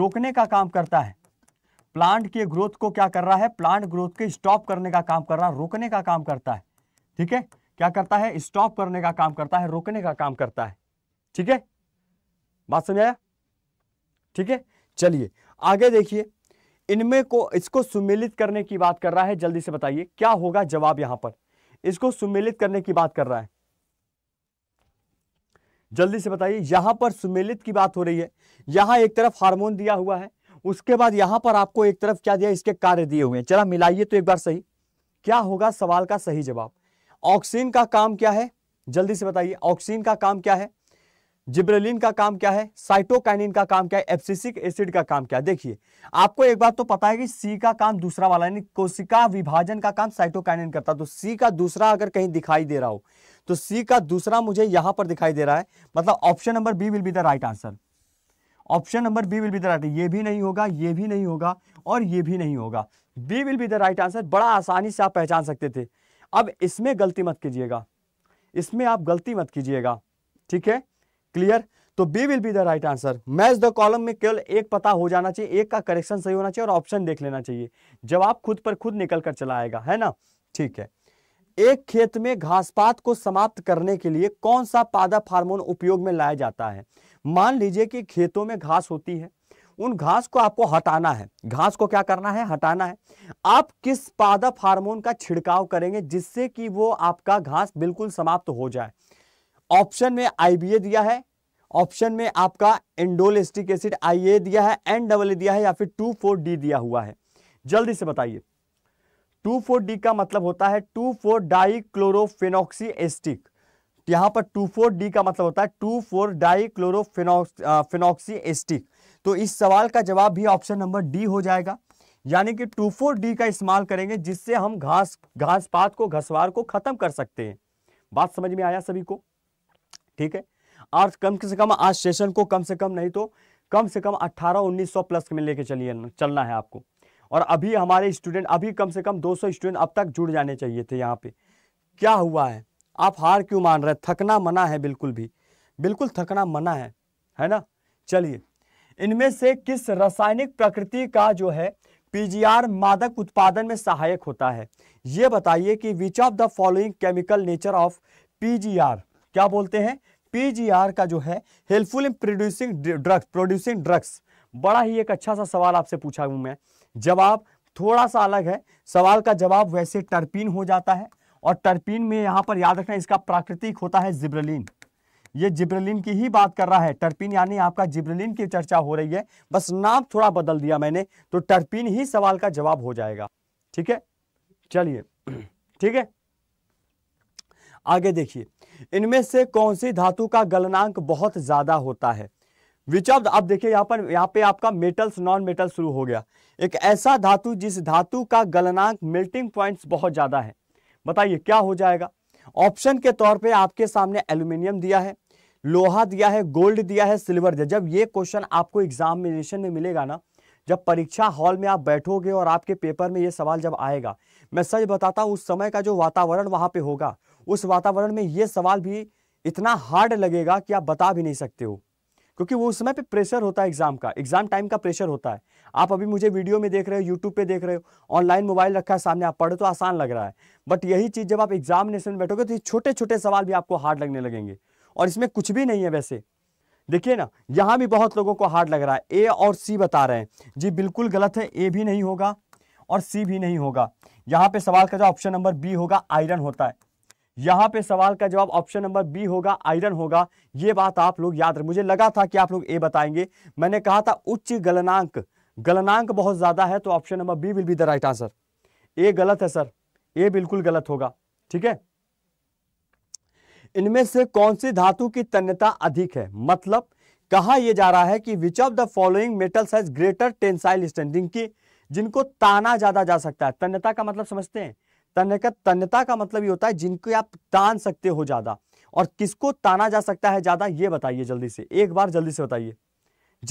रोकने का काम करता है प्लांट के ग्रोथ को क्या कर रहा है प्लांट ग्रोथ के स्टॉप करने का काम कर रहा है रोकने का काम करता है ठीक है क्या करता है स्टॉप करने का काम करता है रोकने का काम करता है ठीक है बात समझ आया ठीक है चलिए आगे देखिए इनमें को इसको सुमेलित करने की बात कर रहा है जल्दी से बताइए क्या होगा जवाब यहां पर इसको सुमेलित करने की बात कर रहा है जल्दी से बताइए यहां पर सुमेलित की बात हो रही है यहां एक तरफ हार्मोन दिया हुआ है उसके बाद यहां पर आपको एक तरफ क्या दिया इसके कार्य दिए हुए हैं चला मिलाइए तो एक बार सही क्या होगा सवाल का सही जवाब ऑक्सीन का काम क्या है जल्दी से बताइए ऑक्सीन का काम क्या है जिब्रेलिन का काम क्या है साइटोकाइनिन का काम क्या है एप्सिसिक एसिड का काम क्या है देखिए आपको एक बात तो पता है कि सी का काम दूसरा वाला यानी कोशिका विभाजन का काम साइटोकाइनिन करता है तो सी का दूसरा अगर कहीं दिखाई दे रहा हो तो सी का दूसरा मुझे यहां पर दिखाई दे रहा है मतलब option number B will be the right answer option number B will be the right ये भी नहीं होगा ये भी नहीं होगा और ये भी नहीं होगा B will be the right answer बड़ा आसानी से आप पहचान सकते थे अब इसमें गलती मत कीजिएगा इसमें आप गलती मत कीजिएगा ठीक है क्लियर तो B will be the right answer match the column में केवल एक पता हो जाना चाहिए एक का करेक्शन सही होना चाहिए और ऑप्शन देख लेना चाहिए जवाब खुद पर खुद निकल कर चला आएगा है ना ठीक है एक खेत में घासपात को समाप्त करने के लिए कौन सा पादप हार्मोन उपयोग में लाया जाता है मान लीजिए कि खेतों में घास होती है उन घास को आपको हटाना है घास को क्या करना है हटाना है आप किस पादप हार्मोन का छिड़काव करेंगे जिससे कि वो आपका घास बिल्कुल समाप्त हो जाए ऑप्शन में आईबीए दिया है ऑप्शन में आपका एंडोलेस्टिक एसिड आई दिया है एन डबल ए दिया है या फिर टू फोर डी दिया हुआ है जल्दी से बताइए टू फोर डी का मतलब होता है two four dichlorophenoxy acetic यहां पर टू फोर डी का मतलब होता है two four dichlorophenoxy acetic तो इस सवाल का जवाब भी ऑप्शन नंबर डी हो जाएगा यानी कि टू फोर डी का इस्तेमाल करेंगे जिससे हम घास घास पात को घसवार को खत्म कर सकते हैं बात समझ में आया सभी को ठीक है और कम से कम आज सेशन को कम से कम नहीं तो कम से कम 18 सौ प्लस में लेके चलिए चलना है आपको और अभी हमारे स्टूडेंट अभी कम से कम 200 स्टूडेंट अब तक जुड़ जाने चाहिए थे यहाँ पे क्या हुआ है आप हार क्यों मान रहे थकना मना है बिल्कुल भी बिल्कुल थकना मना है है ना चलिए इनमें से किस रासायनिक प्रकृति का जो है पीजीआर मादक उत्पादन में सहायक होता है ये बताइए कि which of the following chemical nature of PGR क्या बोलते हैं पीजीआर का जो है helpful in producing drugs producing drugs बड़ा ही एक अच्छा सा सवाल आपसे पूछा हूं मैं जवाब थोड़ा सा अलग है सवाल का जवाब वैसे टर्पिन हो जाता है और टर्पिन में यहां पर याद रखना इसका प्राकृतिक होता है जिब्रलिन ये जिब्रलिन की ही बात कर रहा है टर्पिन यानी आपका जिब्रलिन की चर्चा हो रही है बस नाम थोड़ा बदल दिया मैंने तो टर्पिन ही सवाल का जवाब हो जाएगा ठीक है चलिए ठीक है आगे देखिए इनमें से कौन सी धातु का गलनांक बहुत ज्यादा होता है विच ऑफ आप देखिए यहाँ पर यहाँ पे आपका मेटल्स नॉन मेटल शुरू हो गया एक ऐसा धातु जिस धातु का गलनांक मेल्टिंग पॉइंट्स बहुत ज्यादा है बताइए क्या हो जाएगा ऑप्शन के तौर पे आपके सामने एल्यूमिनियम दिया है लोहा दिया है गोल्ड दिया है सिल्वर दिया जब ये क्वेश्चन आपको एग्जामिनेशन में मिलेगा ना जब परीक्षा हॉल में आप बैठोगे और आपके पेपर में ये सवाल जब आएगा मैं सच बताता हूँ उस समय का जो वातावरण वहां पे होगा उस वातावरण में ये सवाल भी इतना हार्ड लगेगा कि आप बता भी नहीं सकते हो क्योंकि वो उस समय पे प्रेशर होता है एग्जाम का एग्जाम टाइम का प्रेशर होता है आप अभी मुझे वीडियो में देख रहे हो यूट्यूब पे देख रहे हो ऑनलाइन मोबाइल रखा है सामने आप पढ़े तो आसान लग रहा है बट यही चीज़ जब आप एग्जामिनेशन में बैठोगे तो ये छोटे छोटे सवाल भी आपको हार्ड लगने लगेंगे और इसमें कुछ भी नहीं है वैसे देखिए ना यहाँ भी बहुत लोगों को हार्ड लग रहा है ए और सी बता रहे हैं जी बिल्कुल गलत है ए भी नहीं होगा और सी भी नहीं होगा यहाँ पे सवाल का जो ऑप्शन नंबर बी होगा आयरन होता है यहाँ पे सवाल का जवाब ऑप्शन नंबर बी होगा आयरन होगा ये बात आप लोग याद रखें मुझे लगा था कि आप लोग ए बताएंगे मैंने कहा था उच्च गलनांक गलनांक बहुत ज़्यादा है तो option number B will be the right answer A गलत है सर ए बिल्कुल गलत होगा ठीक है इनमें से कौन सी धातु की तन्यता अधिक है मतलब कहा यह जा रहा है कि which of the following metals has greater tensile standing की जिनको ताना ज्यादा जा सकता है तन्यता का मतलब समझते हैं तन्य का तन्यता का मतलब ये होता है जिनको आप तान सकते हो ज़्यादा और किसको ताना जा सकता है ज़्यादा ये बताइए जल्दी से एक बार जल्दी से बताइए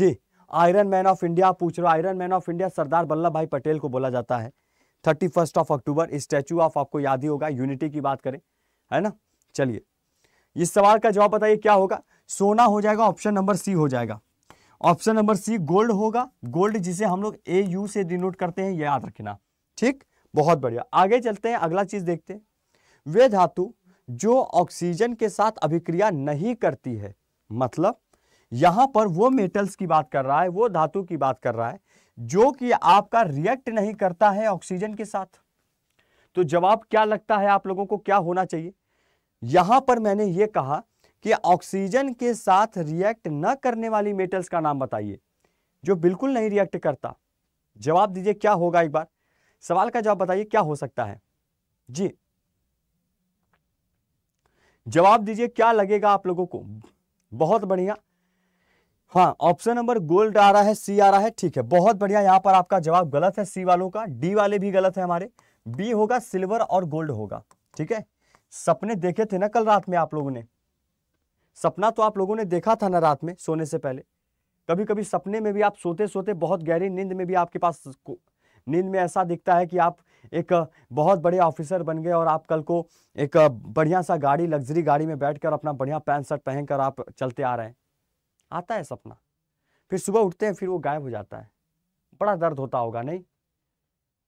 जी आयरन मैन ऑफ इंडिया पूछ रहे हो iron man of India Sardar Vallabh Bhai Patel को बोला जाता है thirty first of October statue of आपको याद ही होगा यूनिटी की बात करें है ना चलिए इस सवाल का जवाब बताइए क्या होगा सोना हो जाएगा ऑप्शन नंबर सी हो जाएगा ऑप्शन नंबर सी गोल्ड होगा गोल्ड जिसे हम लोग ए यू से डिनोट करते हैं याद रखना ठीक बहुत बढ़िया आगे चलते हैं अगला चीज देखते हैं वे धातु जो ऑक्सीजन के साथ अभिक्रिया नहीं करती है मतलब यहां पर वो मेटल्स की बात कर रहा है वो धातु की बात कर रहा है जो कि आपका रिएक्ट नहीं करता है ऑक्सीजन के साथ तो जवाब क्या लगता है आप लोगों को क्या होना चाहिए यहां पर मैंने ये कहा कि ऑक्सीजन के साथ रिएक्ट न करने वाली मेटल्स का नाम बताइए जो बिल्कुल नहीं रिएक्ट करता जवाब दीजिए क्या होगा एक बार सवाल का जवाब बताइए क्या हो सकता है जी जवाब दीजिए क्या लगेगा आप लोगों को बहुत बढ़िया हाँ ऑप्शन नंबर गोल्ड आ रहा है सी आ रहा है ठीक है बहुत बढ़िया यहां पर आपका जवाब गलत है सी वालों का डी वाले भी गलत है हमारे बी होगा सिल्वर और गोल्ड होगा ठीक है सपने देखे थे ना कल रात में आप लोगों ने सपना तो आप लोगों ने देखा था ना रात में सोने से पहले कभी कभी सपने में भी आप सोते सोते बहुत गहरी नींद में भी आपके पास नींद में ऐसा दिखता है कि आप एक बहुत बड़े ऑफिसर बन गए और आप कल को एक बढ़िया सा गाड़ी लग्जरी गाड़ी में बैठकर अपना बढ़िया पैंट शर्ट पहन कर आप चलते आ रहे हैं आता है सपना फिर सुबह उठते हैं फिर वो गायब हो जाता है बड़ा दर्द होता होगा नहीं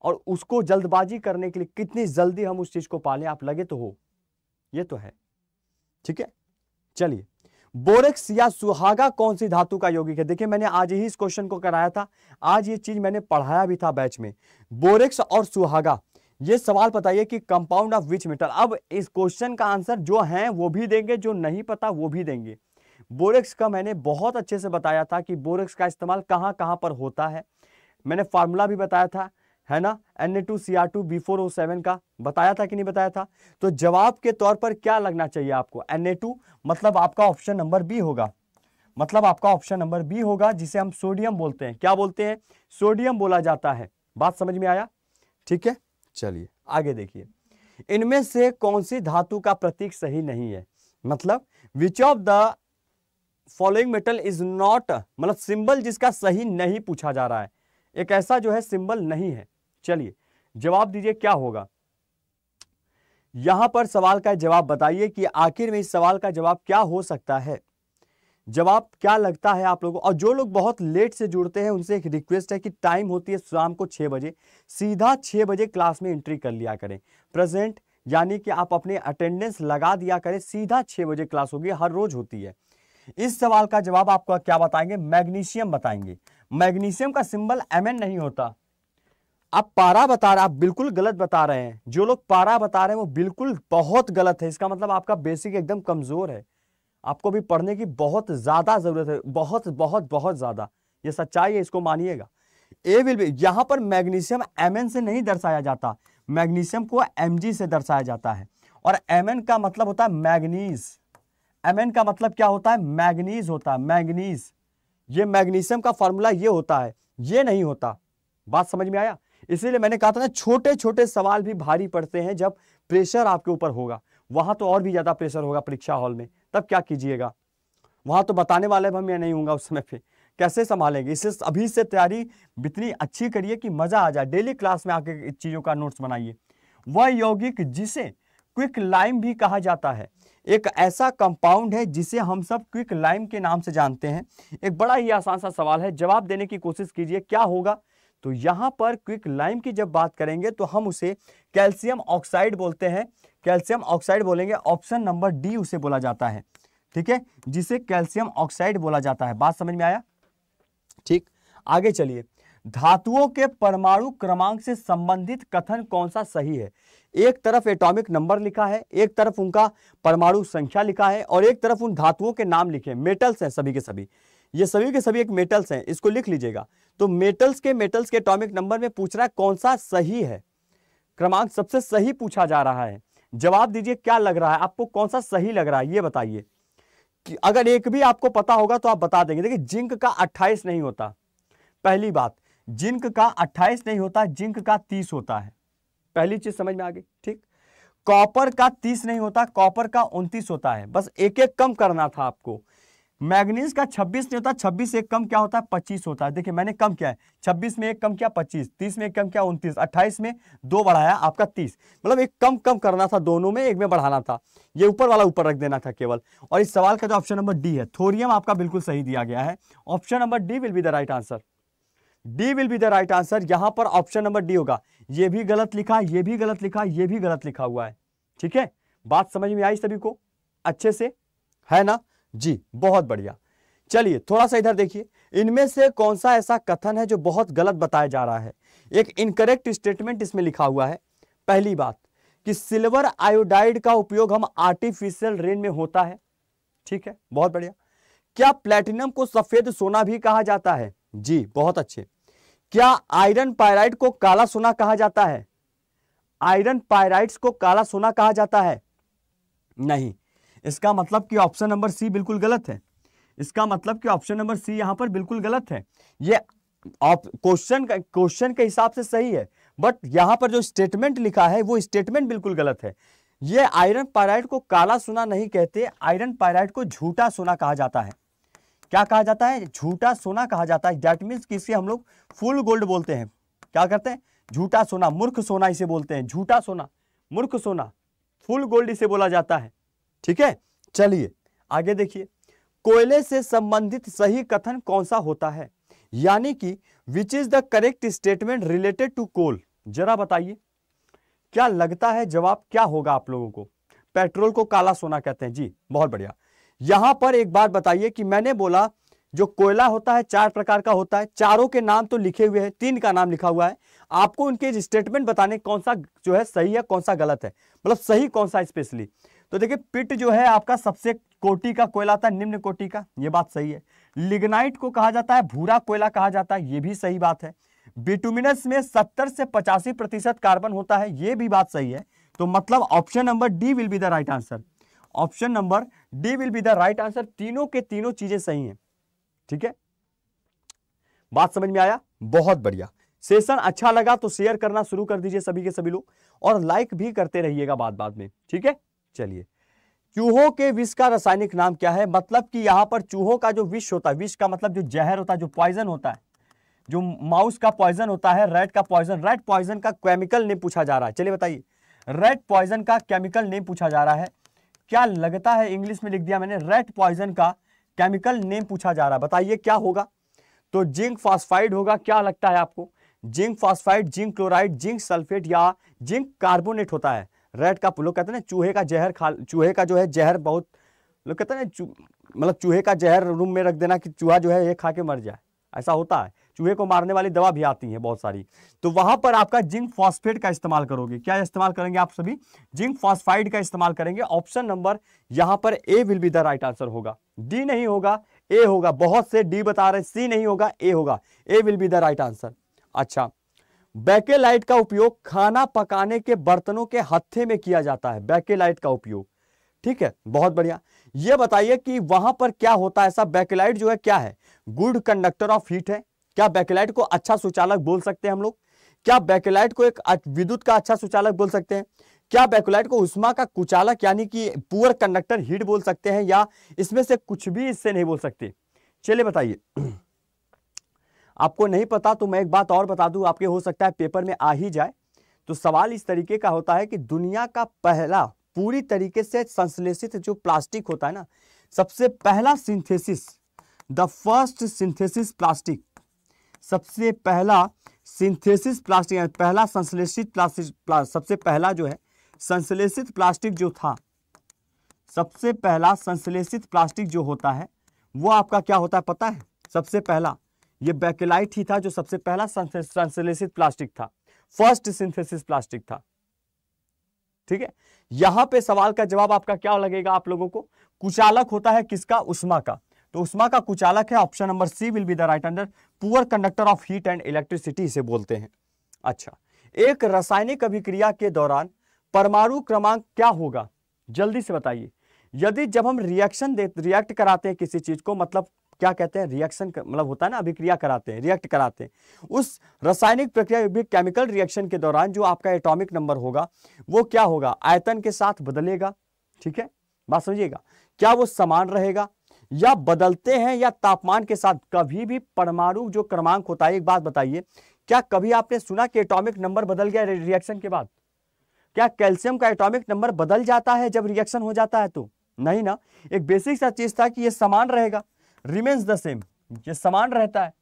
और उसको जल्दबाजी करने के लिए कितनी जल्दी हम उस चीज़ को पालें आप लगे तो हो ये तो है ठीक है चलिए बोरेक्स या सुहागा कौन सी धातु का यौगिक है देखिए मैंने आज ही इस क्वेश्चन को कराया था आज ये चीज मैंने पढ़ाया भी था बैच में बोरेक्स और सुहागा ये सवाल बताइए कि कंपाउंड ऑफ विच मेटल अब इस क्वेश्चन का आंसर जो है वो भी देंगे जो नहीं पता वो भी देंगे बोरेक्स का मैंने बहुत अच्छे से बताया था कि बोरेक्स का इस्तेमाल कहाँ कहाँ पर होता है मैंने फार्मूला भी बताया था है ना N A two C R two B four O seven का बताया था कि नहीं बताया था तो जवाब के तौर पर क्या लगना चाहिए आपको एन ए टू मतलब आपका ऑप्शन नंबर बी होगा मतलब आपका ऑप्शन नंबर बी होगा जिसे हम सोडियम बोलते हैं क्या बोलते हैं सोडियम बोला जाता है बात समझ में आया ठीक है चलिए आगे देखिए इनमें से कौन सी धातु का प्रतीक सही नहीं है मतलब which of the following metal is not मतलब सिंबल जिसका सही नहीं पूछा जा रहा है एक ऐसा जो है सिंबल नहीं है चलिए जवाब दीजिए क्या होगा यहां पर सवाल का जवाब बताइए कि आखिर में इस सवाल का जवाब क्या हो सकता है जवाब क्या लगता है आप लोगों और जो लोग बहुत लेट से जुड़ते हैं उनसे एक रिक्वेस्ट है कि टाइम होती है शाम को छह बजे सीधा छह बजे क्लास में एंट्री कर लिया करें प्रेजेंट यानी कि आप अपने अटेंडेंस लगा दिया करें सीधा छह बजे क्लास होगी हर रोज होती है इस सवाल का जवाब आपको क्या बताएंगे मैग्नीशियम बताएंगे मैग्नीशियम का सिंबल एम नहीं होता आप पारा बता रहे आप बिल्कुल गलत बता रहे हैं जो लोग पारा बता रहे हैं वो बिल्कुल बहुत गलत है इसका मतलब आपका बेसिक एकदम कमज़ोर है आपको भी पढ़ने की बहुत ज़्यादा ज़रूरत है बहुत बहुत बहुत ज़्यादा ये सच्चाई है इसको मानिएगा ए विल बी यहाँ पर मैग्नीशियम एम से नहीं दर्शाया जाता मैग्नीशियम को एम से दर्शाया जाता है और एम का मतलब होता है मैग्नीज एम का मतलब क्या होता है मैग्नीज होता है मैग्नीज ये मैग्नीशियम का फॉर्मूला ये होता है ये नहीं होता बात समझ में आया इसीलिए मैंने कहा था ना छोटे छोटे सवाल भी भारी पड़ते हैं जब प्रेशर आपके ऊपर होगा वहां तो और भी ज्यादा प्रेशर होगा परीक्षा हॉल में तब क्या कीजिएगा वहां तो बताने वाले भी मैं नहीं हूँ उस समय पे कैसे संभालेंगे इसे अभी से तैयारी इतनी अच्छी करिए कि मजा आ जाए डेली क्लास में आके चीजों का नोट्स बनाइए वह यौगिक जिसे क्विक लाइम भी कहा जाता है एक ऐसा कंपाउंड है जिसे हम सब क्विक लाइम के नाम से जानते हैं एक बड़ा ही आसान सा सवाल है जवाब देने की कोशिश कीजिए क्या होगा तो यहाँ पर क्विक लाइम की जब बात करेंगे तो हम उसे कैल्शियम ऑक्साइड बोलते हैं कैल्शियम ऑक्साइड बोलेंगे ऑप्शन नंबर डी उसे बोला जाता है ठीक है जिसे कैल्शियम ऑक्साइड बोला जाता है बात समझ में आया ठीक आगे चलिए धातुओं के परमाणु क्रमांक से संबंधित कथन कौन सा सही है एक तरफ एटॉमिक नंबर लिखा है एक तरफ उनका परमाणु संख्या लिखा है और एक तरफ उन धातुओं के नाम लिखे मेटल्स हैं सभी के सभी ये सभी के सभी एक मेटल्स हैं इसको लिख लीजिएगा तो मेटल्स के मेटल्स के एटॉमिक नंबर में पूछ रहा है कौन सा सही है क्रमांक सबसे सही पूछा जा रहा है जवाब दीजिए क्या लग रहा है आपको कौन सा सही लग रहा है ये बताइए कि अगर एक भी आपको पता होगा तो आप बता देंगे देखिए जिंक का 28 नहीं होता पहली बात जिंक का 28 नहीं होता जिंक का 30 होता है पहली चीज समझ में आ गई ठीक कॉपर का 30 नहीं होता कॉपर का 29 होता है बस एक एक कम करना था आपको मैग्नीज का 26 नहीं होता 26 से कम क्या होता है 25 होता है देखिए मैंने कम किया है 26 में एक कम किया 25 30 में एक कम किया 29 28 में दो बढ़ाया आपका 30 मतलब एक कम कम करना था दोनों में एक में बढ़ाना था ये ऊपर वाला ऊपर रख देना था केवल और इस सवाल का जो ऑप्शन नंबर डी है थोरियम आपका बिल्कुल सही दिया गया है option number D will be the right answer D will be the right answer यहां पर ऑप्शन नंबर डी होगा ये भी गलत लिखा ये भी गलत लिखा ये भी गलत लिखा हुआ है ठीक है बात समझ में आई सभी को अच्छे से है ना जी बहुत बढ़िया चलिए थोड़ा सा इधर देखिए इनमें से कौन सा ऐसा कथन है जो बहुत गलत बताया जा रहा है एक इनकरेक्ट स्टेटमेंट इसमें लिखा हुआ है पहली बात कि सिल्वर आयोडाइड का उपयोग हम आर्टिफिशियल रेन में होता है ठीक है बहुत बढ़िया क्या प्लेटिनम को सफेद सोना भी कहा जाता है जी बहुत अच्छे क्या आयरन पायराइड को काला सोना कहा जाता है आयरन पायराइड को काला सोना कहा जाता है नहीं इसका मतलब कि ऑप्शन नंबर सी बिल्कुल गलत है इसका मतलब कि ऑप्शन नंबर सी यहाँ पर बिल्कुल गलत है ये क्वेश्चन का क्वेश्चन के हिसाब से सही है बट यहाँ पर जो स्टेटमेंट लिखा है वो स्टेटमेंट बिल्कुल गलत है ये आयरन पायराइड को काला सोना नहीं कहते आयरन पायराइड को झूठा सोना कहा जाता है क्या कहा जाता है झूठा सोना कहा जाता है दैट मीन्स कि इसे हम लोग फुल गोल्ड बोलते हैं क्या करते हैं झूठा सोना मूर्ख सोना इसे बोलते हैं झूठा सोना मूर्ख सोना फुल गोल्ड इसे बोला जाता है ठीक है चलिए आगे देखिए कोयले से संबंधित सही कथन कौन सा होता है यानी कि which is the correct statement related to coal जरा बताइए क्या लगता है जवाब क्या होगा आप लोगों को पेट्रोल को काला सोना कहते हैं जी बहुत बढ़िया यहां पर एक बात बताइए कि मैंने बोला जो कोयला होता है चार प्रकार का होता है चारों के नाम तो लिखे हुए हैं तीन का नाम लिखा हुआ है आपको उनके स्टेटमेंट बताने कौन सा जो है सही है कौन सा गलत है मतलब सही कौन सा स्पेशली तो देखिए पिट जो है आपका सबसे कोटि का कोयला था निम्न कोटि का ये बात सही है लिग्नाइट को कहा जाता है भूरा कोयला कहा जाता है ये भी सही बात है बिटुमिनस में 70 से 85 प्रतिशत कार्बन होता है ये भी बात सही है तो मतलब option number D will be the right answer option number D will be the right answer तीनों के तीनों चीजें सही है ठीक है बात समझ में आया बहुत बढ़िया सेशन अच्छा लगा तो शेयर करना शुरू कर दीजिए सभी के सभी लोग और लाइक भी करते रहिएगा बाद बाद में ठीक है चलिए चूहों के विष का रासायनिक नाम क्या है मतलब कि यहां पर चूहों का जो विष होता है विष का मतलब जो जहर होता है जो पॉइजन होता है जो माउस का पॉइजन होता है रेड का पॉइजन रेड पॉइजन का केमिकल नेम पूछा जा रहा है चलिए बताइए रेड पॉइजन का केमिकल नेम पूछा जा रहा है क्या लगता है इंग्लिश में लिख दिया मैंने रेड पॉइजन का केमिकल नेम पूछा जा रहा है बताइए क्या होगा तो जिंक फॉस्फाइड होगा क्या लगता है आपको zinc phosphide zinc chloride zinc sulphate या जिंक कार्बोनेट होता है रेड का लोग कहते हैं ना चूहे का जहर खा चूहे का जो है जहर बहुत लोग कहते हैं ना चू मतलब चूहे का जहर रूम में रख देना कि चूहा जो है ये खा के मर जाए ऐसा होता है चूहे को मारने वाली दवा भी आती है बहुत सारी तो वहां पर आपका जिंक फॉस्फेट का इस्तेमाल करोगे क्या इस्तेमाल करेंगे आप सभी जिंक फॉस्फाइड का इस्तेमाल करेंगे ऑप्शन नंबर यहां पर A will be the right answer होगा डी नहीं होगा ए होगा बहुत से डी बता रहे सी नहीं होगा ए होगा A will be the right answer अच्छा बैकेलाइट का उपयोग खाना पकाने के बर्तनों के हत्थे में किया जाता है बैकेलाइट का उपयोग ठीक है बहुत बढ़िया ये बताइए कि वहां पर क्या होता है ऐसा बैकेलाइट जो है क्या है गुड कंडक्टर ऑफ हीट है क्या बैकेलाइट को अच्छा सुचालक बोल सकते हैं हम लोग क्या बैकेलाइट को एक विद्युत का अच्छा सुचालक बोल सकते हैं क्या बैकेलाइट को उष्मा का कुचालक यानी कि पुअर कंडक्टर हीट बोल सकते हैं या इसमें से कुछ भी इससे नहीं बोल सकते चलिए बताइए आपको नहीं पता तो मैं एक बात और बता दूं आपके हो सकता है पेपर में आ ही जाए तो सवाल इस तरीके का होता है कि दुनिया का पहला पूरी तरीके से संश्लेषित जो प्लास्टिक होता है ना सबसे पहला synthesis the first synthesis plastic सबसे पहला सिंथेसिस प्लास्टिक पहला संश्लेषित प्लास्टिक सबसे पहला जो है संश्लेषित प्लास्टिक जो था सबसे पहला संश्लेषित प्लास्टिक जो होता है वो आपका क्या होता है पता है सबसे पहला ये बैकेलाइट ही था जो सबसे पहला संश्लेषित प्लास्टिक था फर्स्ट सिंथेसिस प्लास्टिक था ठीक है यहां पे सवाल का जवाब आपका क्या लगेगा आप लोगों को कुचालक होता है किसका उष्मा का तो उष्मा का कुचालक है option number C will be the right answer poor conductor of heat and electricity इसे बोलते हैं अच्छा एक रासायनिक अभिक्रिया के दौरान परमाणु क्रमांक क्या होगा जल्दी से बताइए यदि जब हम रिएक्शन दे रिएक्ट कराते हैं किसी चीज को मतलब क्या कहते हैं रिएक्शन मतलब होता है ना अभिक्रिया कराते हैं रिएक्ट कराते हैं उस रासायनिक प्रक्रिया भी केमिकल रिएक्शन के दौरान जो आपका एटॉमिक नंबर होगा वो क्या होगा आयतन के साथ बदलेगा ठीक है बात समझिएगा क्या वो समान रहेगा या बदलते हैं या तापमान के साथ कभी भी परमाणु जो क्रमांक होता है एक बात बताइए क्या कभी आपने सुना कि एटॉमिक नंबर बदल गया रिएक्शन के बाद क्या कैल्शियम का एटॉमिक नंबर बदल जाता है जब रिएक्शन हो जाता है तो नहीं ना एक बेसिक सा चीज था कि ये समान रहेगा रिमेन्स द सेम ये समान रहता है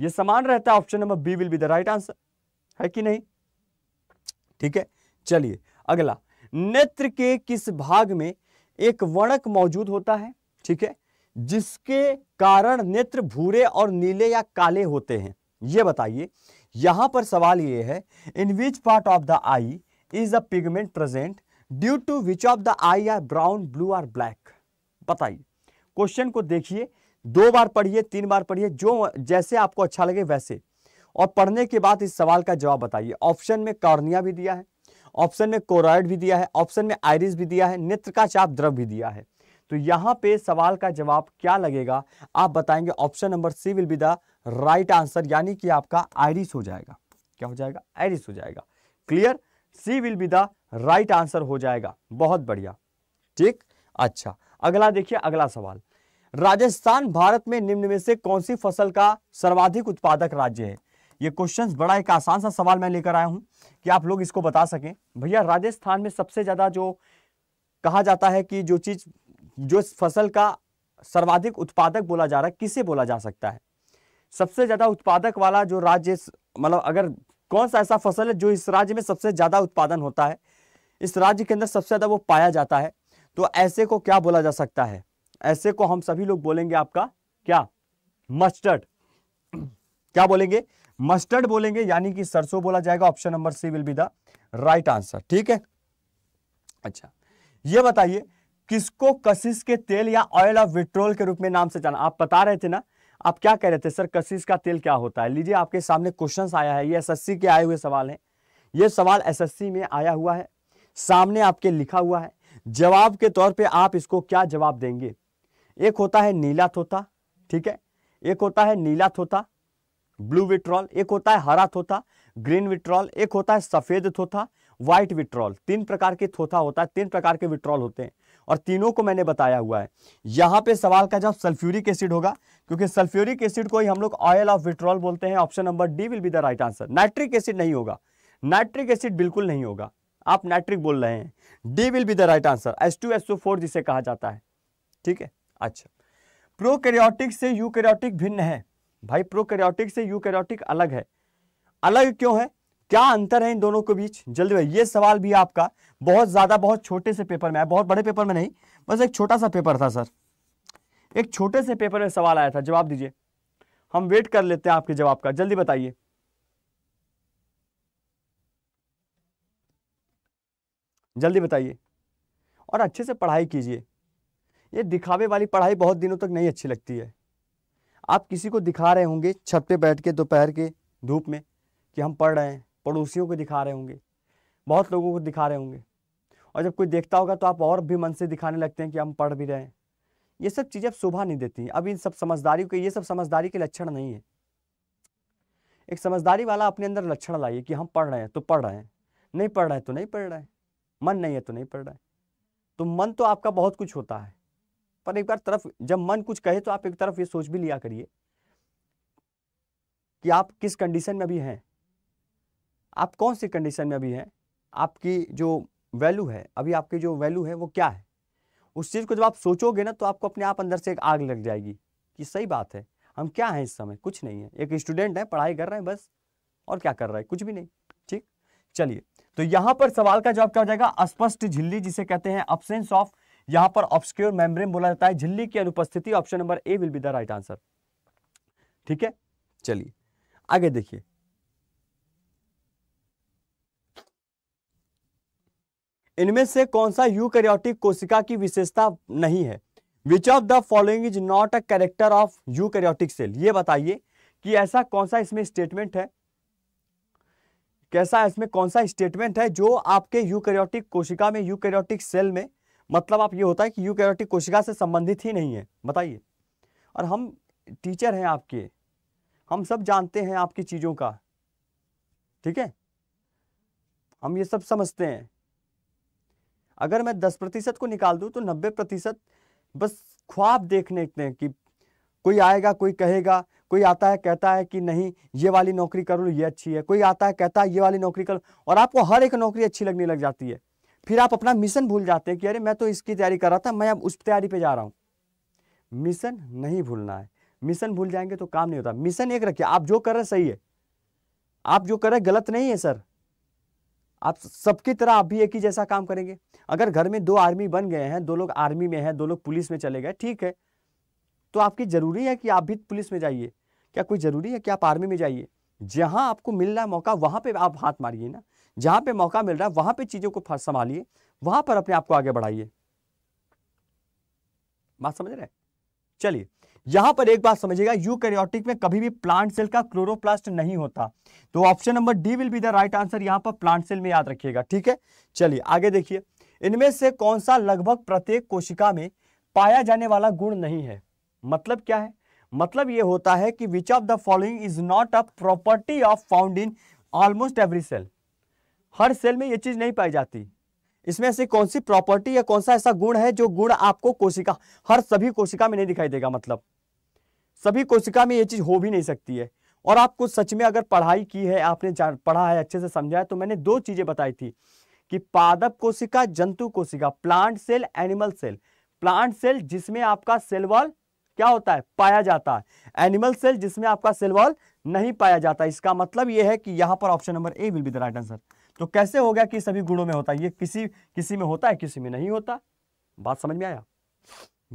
ये समान रहता है option number B will be the right answer है कि नहीं ठीक है चलिए अगला नेत्र के किस भाग में एक वणक मौजूद होता है ठीक है जिसके कारण नेत्र भूरे और नीले या काले होते हैं ये बताइए यहां पर सवाल ये है in which part of the eye is a pigment present due to which of the eye are brown blue or black बताइए क्वेश्चन को देखिए दो बार पढ़िए तीन बार पढ़िए जो जैसे आपको अच्छा लगे वैसे और पढ़ने के बाद इस सवाल का जवाब बताइए ऑप्शन में कॉर्निया भी दिया है ऑप्शन में कोरॉयड भी दिया है ऑप्शन में आयरिस भी दिया है नेत्र का चाप द्रव भी दिया है तो यहां पे सवाल का जवाब क्या लगेगा आप बताएंगे option number C will be the right answer यानी कि आपका आयरिस हो जाएगा क्या हो जाएगा आयरिस हो जाएगा clear C will be the right answer हो जाएगा बहुत बढ़िया ठीक अच्छा अगला देखिए अगला सवाल राजस्थान भारत में निम्न में से कौन सी फसल का सर्वाधिक उत्पादक राज्य है ये क्वेश्चन बड़ा एक आसान सा सवाल मैं लेकर आया हूं कि आप लोग इसको बता सकें भैया राजस्थान में सबसे ज़्यादा जो कहा जाता है कि जो चीज़ जो फसल का सर्वाधिक उत्पादक बोला जा रहा है किसे बोला जा सकता है सबसे ज़्यादा उत्पादक वाला जो राज्य मतलब अगर कौन सा ऐसा फसल है जो इस राज्य में सबसे ज़्यादा उत्पादन होता है इस राज्य के अंदर सबसे ज़्यादा वो पाया जाता है तो ऐसे को क्या बोला जा सकता है ऐसे को हम सभी लोग बोलेंगे आपका क्या मस्टर्ड क्या बोलेंगे मस्टर्ड बोलेंगे यानी कि सरसों बोला जाएगा option number C will be the right answer ठीक है अच्छा ये बताइए किसको कशिश के तेल या ऑयल ऑफ विट्रोल के रूप में नाम से जाना आप बता रहे थे ना आप क्या कह रहे थे सर कशिश का तेल क्या होता है लीजिए आपके सामने क्वेश्चन आया है ये एस के आए हुए सवाल है ये सवाल एस में आया हुआ है सामने आपके लिखा हुआ है जवाब के तौर पे आप इसको क्या जवाब देंगे एक होता है नीला थोथा ठीक है एक होता है नीला थोथा ब्लू विट्रॉल एक होता है हरा थोता ग्रीन विट्रॉल एक होता है सफेद थोथा व्हाइट विट्रॉल तीन प्रकार के थोथा होता है तीन प्रकार के विट्रॉल होते हैं और तीनों को मैंने बताया हुआ है यहां पे सवाल का जवाब सल्फ्यूरिक एसिड होगा क्योंकि सल्फ्यूरिक एसिड को ही हम लोग ऑयल ऑफ विट्रॉल बोलते हैं option number D will be the right answer nitric acid नहीं होगा नाइट्रिक एसिड बिल्कुल नहीं होगा आप नाइट्रिक बोल रहे हैं D will be the right answer S two S two four जिसे कहा जाता है ठीक है अच्छा प्रोकैरियोटिक से यूकैरियोटिक भिन्न है भाई प्रोकैरियोटिक से यूकैरियोटिक अलग है अलग क्यों है क्या अंतर है इन दोनों के बीच जल्दी भाई ये सवाल भी आपका बहुत ज़्यादा बहुत छोटे से पेपर में आया बहुत बड़े पेपर में नहीं बस एक छोटा सा पेपर था सर एक छोटे से पेपर में सवाल आया था जवाब दीजिए हम वेट कर लेते हैं आपके जवाब का जल्दी बताइए जल्दी बताइए और अच्छे से पढ़ाई कीजिए ये दिखावे वाली पढ़ाई बहुत दिनों तक नहीं अच्छी लगती है आप किसी को दिखा रहे होंगे छत पे बैठ के दोपहर के धूप में कि हम पढ़ रहे हैं पड़ोसियों को दिखा रहे होंगे बहुत लोगों को दिखा रहे होंगे और जब कोई देखता होगा तो आप और भी मन से दिखाने लगते हैं कि हम पढ़ भी रहे हैं ये सब चीज़ें अब शोभा नहीं देती अब इन सब समझदारी के ये सब समझदारी के लक्षण नहीं है एक समझदारी वाला अपने अंदर लक्षण लाइए कि हम पढ़ रहे हैं तो पढ़ रहे हैं नहीं पढ़ रहे हैं तो नहीं पढ़ रहे हैं मन नहीं है तो नहीं पढ़ रहे हैं तो मन तो आपका बहुत कुछ होता है पर एक बार तरफ जब मन कुछ कहे तो आप एक तरफ ये सोच भी लिया करिए कि आप किस कंडीशन में भी हैं आप कौन सी कंडीशन में अभी हैं आपकी जो वैल्यू है अभी आपकी जो वैल्यू है वो क्या है उस चीज़ को जब आप सोचोगे ना तो आपको अपने आप अंदर से एक आग लग जाएगी कि सही बात है हम क्या हैं इस समय कुछ नहीं है एक स्टूडेंट है पढ़ाई कर रहे हैं बस और क्या कर रहा है कुछ भी नहीं ठीक चलिए तो यहां पर सवाल का जवाब क्या हो जाएगा अस्पष्ट झिल्ली जिसे कहते हैं अब्सेंस ऑफ यहां पर ऑब्सक्योर मेम्ब्रेन बोला जाता है झिल्ली की अनुपस्थिति option number A will be the right answer ठीक है चलिए आगे देखिए इनमें से कौन सा यूकैरियोटिक कोशिका की विशेषता नहीं है which of the following is not a character of eukaryotic cell ये बताइए कि ऐसा कौन सा इसमें स्टेटमेंट है कैसा इसमें कौन सा स्टेटमेंट है जो आपके यूकैरियोटिक कोशिका में यूकैरियोटिक सेल में मतलब आप ये होता है कि यू कैरोटिक कोशिका से संबंधित ही नहीं है बताइए और हम टीचर हैं आपके हम सब जानते हैं आपकी चीज़ों का ठीक है हम ये सब समझते हैं अगर मैं दस प्रतिशत को निकाल दूं तो नब्बे प्रतिशत बस ख्वाब देखने हैं कि कोई आएगा कोई कहेगा कोई आता है कहता है कि नहीं ये वाली नौकरी करो ये अच्छी है कोई आता है कहता है ये वाली नौकरी करो और आपको हर एक नौकरी अच्छी लगने लग जाती है फिर आप अपना मिशन भूल जाते हैं कि अरे मैं तो इसकी तैयारी कर रहा था मैं अब उस तैयारी पे जा रहा हूँ मिशन नहीं भूलना है मिशन भूल जाएंगे तो काम नहीं होता मिशन एक रखिए आप जो कर रहे सही है आप जो कर रहे गलत नहीं है सर आप सबकी तरह आप भी एक ही जैसा काम करेंगे अगर घर में दो आर्मी बन गए हैं दो लोग आर्मी में हैं दो लोग पुलिस में चले गए ठीक है तो आपकी ज़रूरी है कि आप भी पुलिस में जाइए क्या कोई ज़रूरी है कि आप आर्मी में जाइए जहां आपको मिल रहा है मौका वहां पे आप हाथ मारिए ना जहां पे मौका मिल रहा है वहां पे चीजों को संभालिए वहां पर अपने आप को आगे बढ़ाइए बात समझ रहे चलिए यहां पर एक बात समझिएगा यूकैरियोटिक में कभी भी प्लांट सेल का क्लोरोप्लास्ट नहीं होता तो option number D will be the right answer यहां पर प्लांट सेल में याद रखिएगा ठीक है चलिए आगे देखिए इनमें से कौन सा लगभग प्रत्येक कोशिका में पाया जाने वाला गुण नहीं है मतलब क्या है मतलब ये होता है कि which of the following is not a property of found in almost every cell हर सेल में ये चीज नहीं पाई जाती इसमें ऐसी कौन सी प्रॉपर्टी या कौन सा ऐसा गुण है जो गुण आपको कोशिका हर सभी कोशिका में नहीं दिखाई देगा मतलब सभी कोशिका में ये चीज हो भी नहीं सकती है और आपको सच में अगर पढ़ाई की है आपने पढ़ा है अच्छे से समझा है तो मैंने दो चीजें बताई थी कि पादप कोशिका जंतु कोशिका plant cell animal cell plant cell जिसमें आपका सेल वॉल क्या होता है पाया जाता है एनिमल सेल जिसमें आपका सेल वॉल नहीं पाया जाता इसका मतलब यह है कि यहां पर option number A will be the right answer तो कैसे हो गया कि सभी गुणों में होता है ये किसी किसी में होता है किसी में नहीं होता बात समझ में आया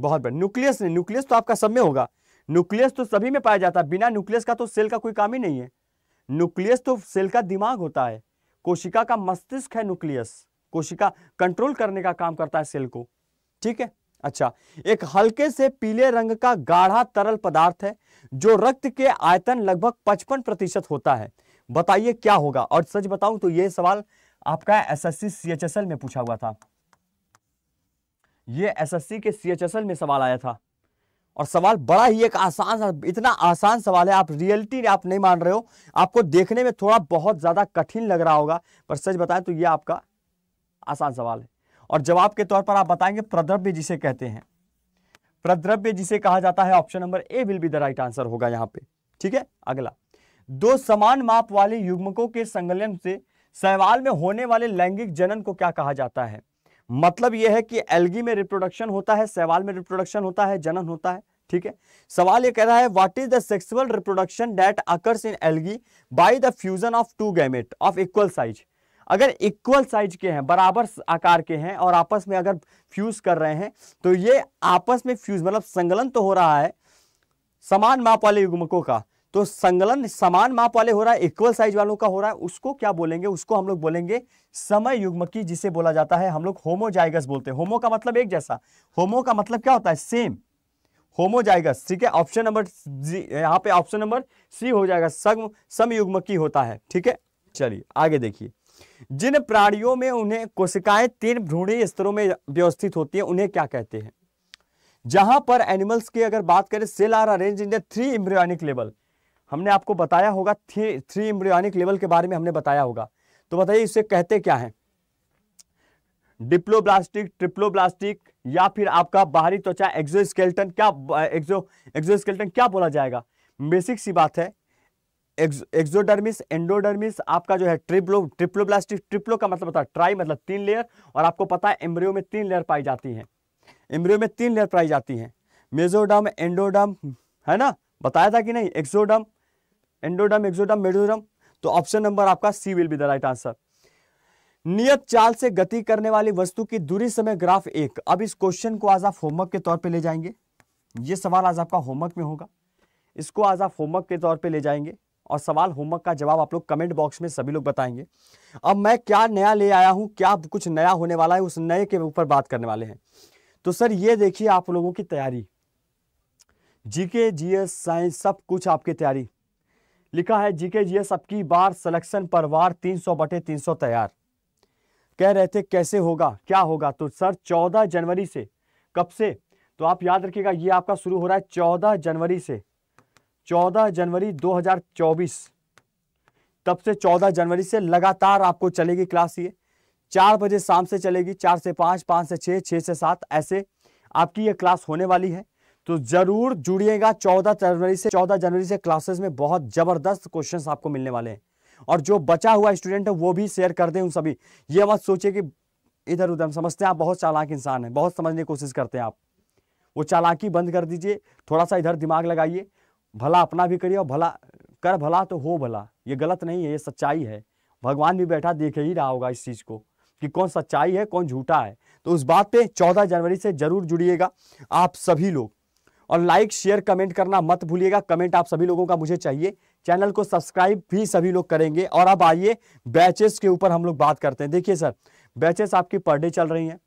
बहुत बड़ा न्यूक्लियस नहीं न्यूक्लियस तो आपका सब में होगा न्यूक्लियस तो सभी में पाया जाता है बिना न्यूक्लियस का तो सेल का कोई काम ही नहीं है न्यूक्लियस तो सेल का दिमाग होता है कोशिका का मस्तिष्क है न्यूक्लियस कोशिका कंट्रोल करने का काम करता है सेल को ठीक है अच्छा एक हल्के से पीले रंग का गाढ़ा तरल पदार्थ है जो रक्त के आयतन लगभग 55 प्रतिशत होता है बताइए क्या होगा और सच बताऊं तो यह सवाल आपका एसएससी सीएचएसएल में पूछा हुआ था यह एसएससी के सीएचएसएल में सवाल आया था और सवाल बड़ा ही एक आसान इतना आसान सवाल है आप रियलिटी आप नहीं मान रहे हो आपको देखने में थोड़ा बहुत ज़्यादा कठिन लग रहा होगा पर सच बताएं तो यह आपका आसान सवाल है और जवाब के तौर पर आप बताएंगे प्रद्रव्य जिसे कहते हैं प्रद्रव्य जिसे कहा जाता है option number A will be the right answer होगा यहां पे ठीक है अगला दो समान माप वाले युग्मकों के संगलन से सहवाल में होने वाले लैंगिक जनन को क्या कहा जाता है मतलब यह है कि एलगी में रिप्रोडक्शन होता है सहवाल में रिप्रोडक्शन होता है जनन होता है ठीक है सवाल यह कह रहा है what is the sexual reproduction that occurs in algae by the fusion of two gamete of equal size अगर इक्वल साइज के हैं बराबर आकार के हैं और आपस में अगर फ्यूज कर रहे हैं तो ये आपस में फ्यूज मतलब संगलन तो हो रहा है समान माप वाले युग्मकों का तो संगलन समान माप वाले हो रहा है इक्वल साइज वालों का हो रहा है उसको क्या बोलेंगे उसको हम लोग बोलेंगे समय युग्मकी जिसे बोला जाता है हम लोग होमोजाइगस बोलते हैं होमो का मतलब एक जैसा होमो का मतलब क्या होता है सेम होमोजाइगस ठीक है ऑप्शन नंबर यहाँ पे ऑप्शन नंबर सी हो जाएगा सम समयुग्मकी होता है ठीक है चलिए आगे देखिए जिन प्राणियों में उन्हें कोशिकाएं तीन भ्रूणी स्तरों में व्यवस्थित होती है उन्हें क्या कहते हैं जहां पर एनिमल्स की अगर बात करें cell are arrange in the three embryonic level हमने आपको बताया होगा थ्री थ्री इम्ब्रियोनिक लेवल के बारे में हमने बताया होगा तो बताइए इसे कहते क्या है डिप्लोब्लास्टिक ट्रिप्लोब्लास्टिक या फिर आपका बाहरी त्वचा एक्जोस्केल्टन क्या एक्सो एक्जोस्केल्टन क्या बोला जाएगा बेसिक सी बात है एक्सोडर्मिस एंडोडर्मिस आपका जो है ट्रिप्लो ट्रिप्लोब्लास्टिक ट्रिप्लो का मतलब होता है ट्राई मतलब तीन लेयर और आपको पता है एम्ब्रियो में तीन लेयर पाई जाती हैं एम्ब्रियो में तीन लेयर पाई जाती हैं मेजोडम एंडोडम है ना बताया था कि नहीं एक्सोडम एंडोडम एक्सोडम मेडोडम तो ऑप्शन नंबर आपका C will be the right answer नियत चाल से गति करने वाली वस्तु की दूरी समय ग्राफ एक अब इस क्वेश्चन को आज आप होमवर्क के तौर पे ले जाएंगे ये सवाल आज आपका होमवर्क में होगा इसको आज आप होमवर्क के तौर पे ले जाएंगे और सवाल होमवर्क का जवाब आप लोग कमेंट बॉक्स में सभी लोग बताएंगे अब मैं क्या नया ले आया हूँ क्या कुछ नया होने वाला है उस नए के ऊपर बात करने वाले हैं तो सर ये देखिए आप लोगों की तैयारी जीके जीएस साइंस सब कुछ आपकी तैयारी लिखा है जीके जीएस सबकी बार सिलेक्शन पर वार तीन सौ बटे तीन सौ तैयार कह रहे थे कैसे होगा क्या होगा तो सर चौदह जनवरी से कब से तो आप याद रखिएगा ये आपका शुरू हो रहा है चौदह जनवरी से 14 जनवरी 2024 तब से 14 जनवरी से लगातार आपको चलेगी क्लास ये चार बजे शाम से चलेगी चार से पाँच पाँच से छः छः से सात ऐसे आपकी ये क्लास होने वाली है तो ज़रूर जुड़िएगा चौदह जनवरी से चौदह जनवरी से क्लासेस में बहुत ज़बरदस्त क्वेश्चन आपको मिलने वाले हैं और जो बचा हुआ स्टूडेंट है वो भी शेयर कर दें उन सभी ये मत सोचिए कि इधर उधर समझते हैं आप बहुत चालाक इंसान हैं बहुत समझने की कोशिश करते हैं आप वो चालाकी बंद कर दीजिए थोड़ा सा इधर दिमाग लगाइए भला अपना भी करिए और भला कर भला तो हो भला ये गलत नहीं है ये सच्चाई है भगवान भी बैठा देख ही रहा होगा इस चीज़ को कि कौन सच्चाई है कौन झूठा है तो उस बात पे 14 जनवरी से जरूर जुड़िएगा आप सभी लोग और लाइक शेयर कमेंट करना मत भूलिएगा कमेंट आप सभी लोगों का मुझे चाहिए चैनल को सब्सक्राइब भी सभी लोग करेंगे और अब आइए बैचेस के ऊपर हम लोग बात करते हैं देखिए सर बैचेस आपकी पर डे चल रही हैं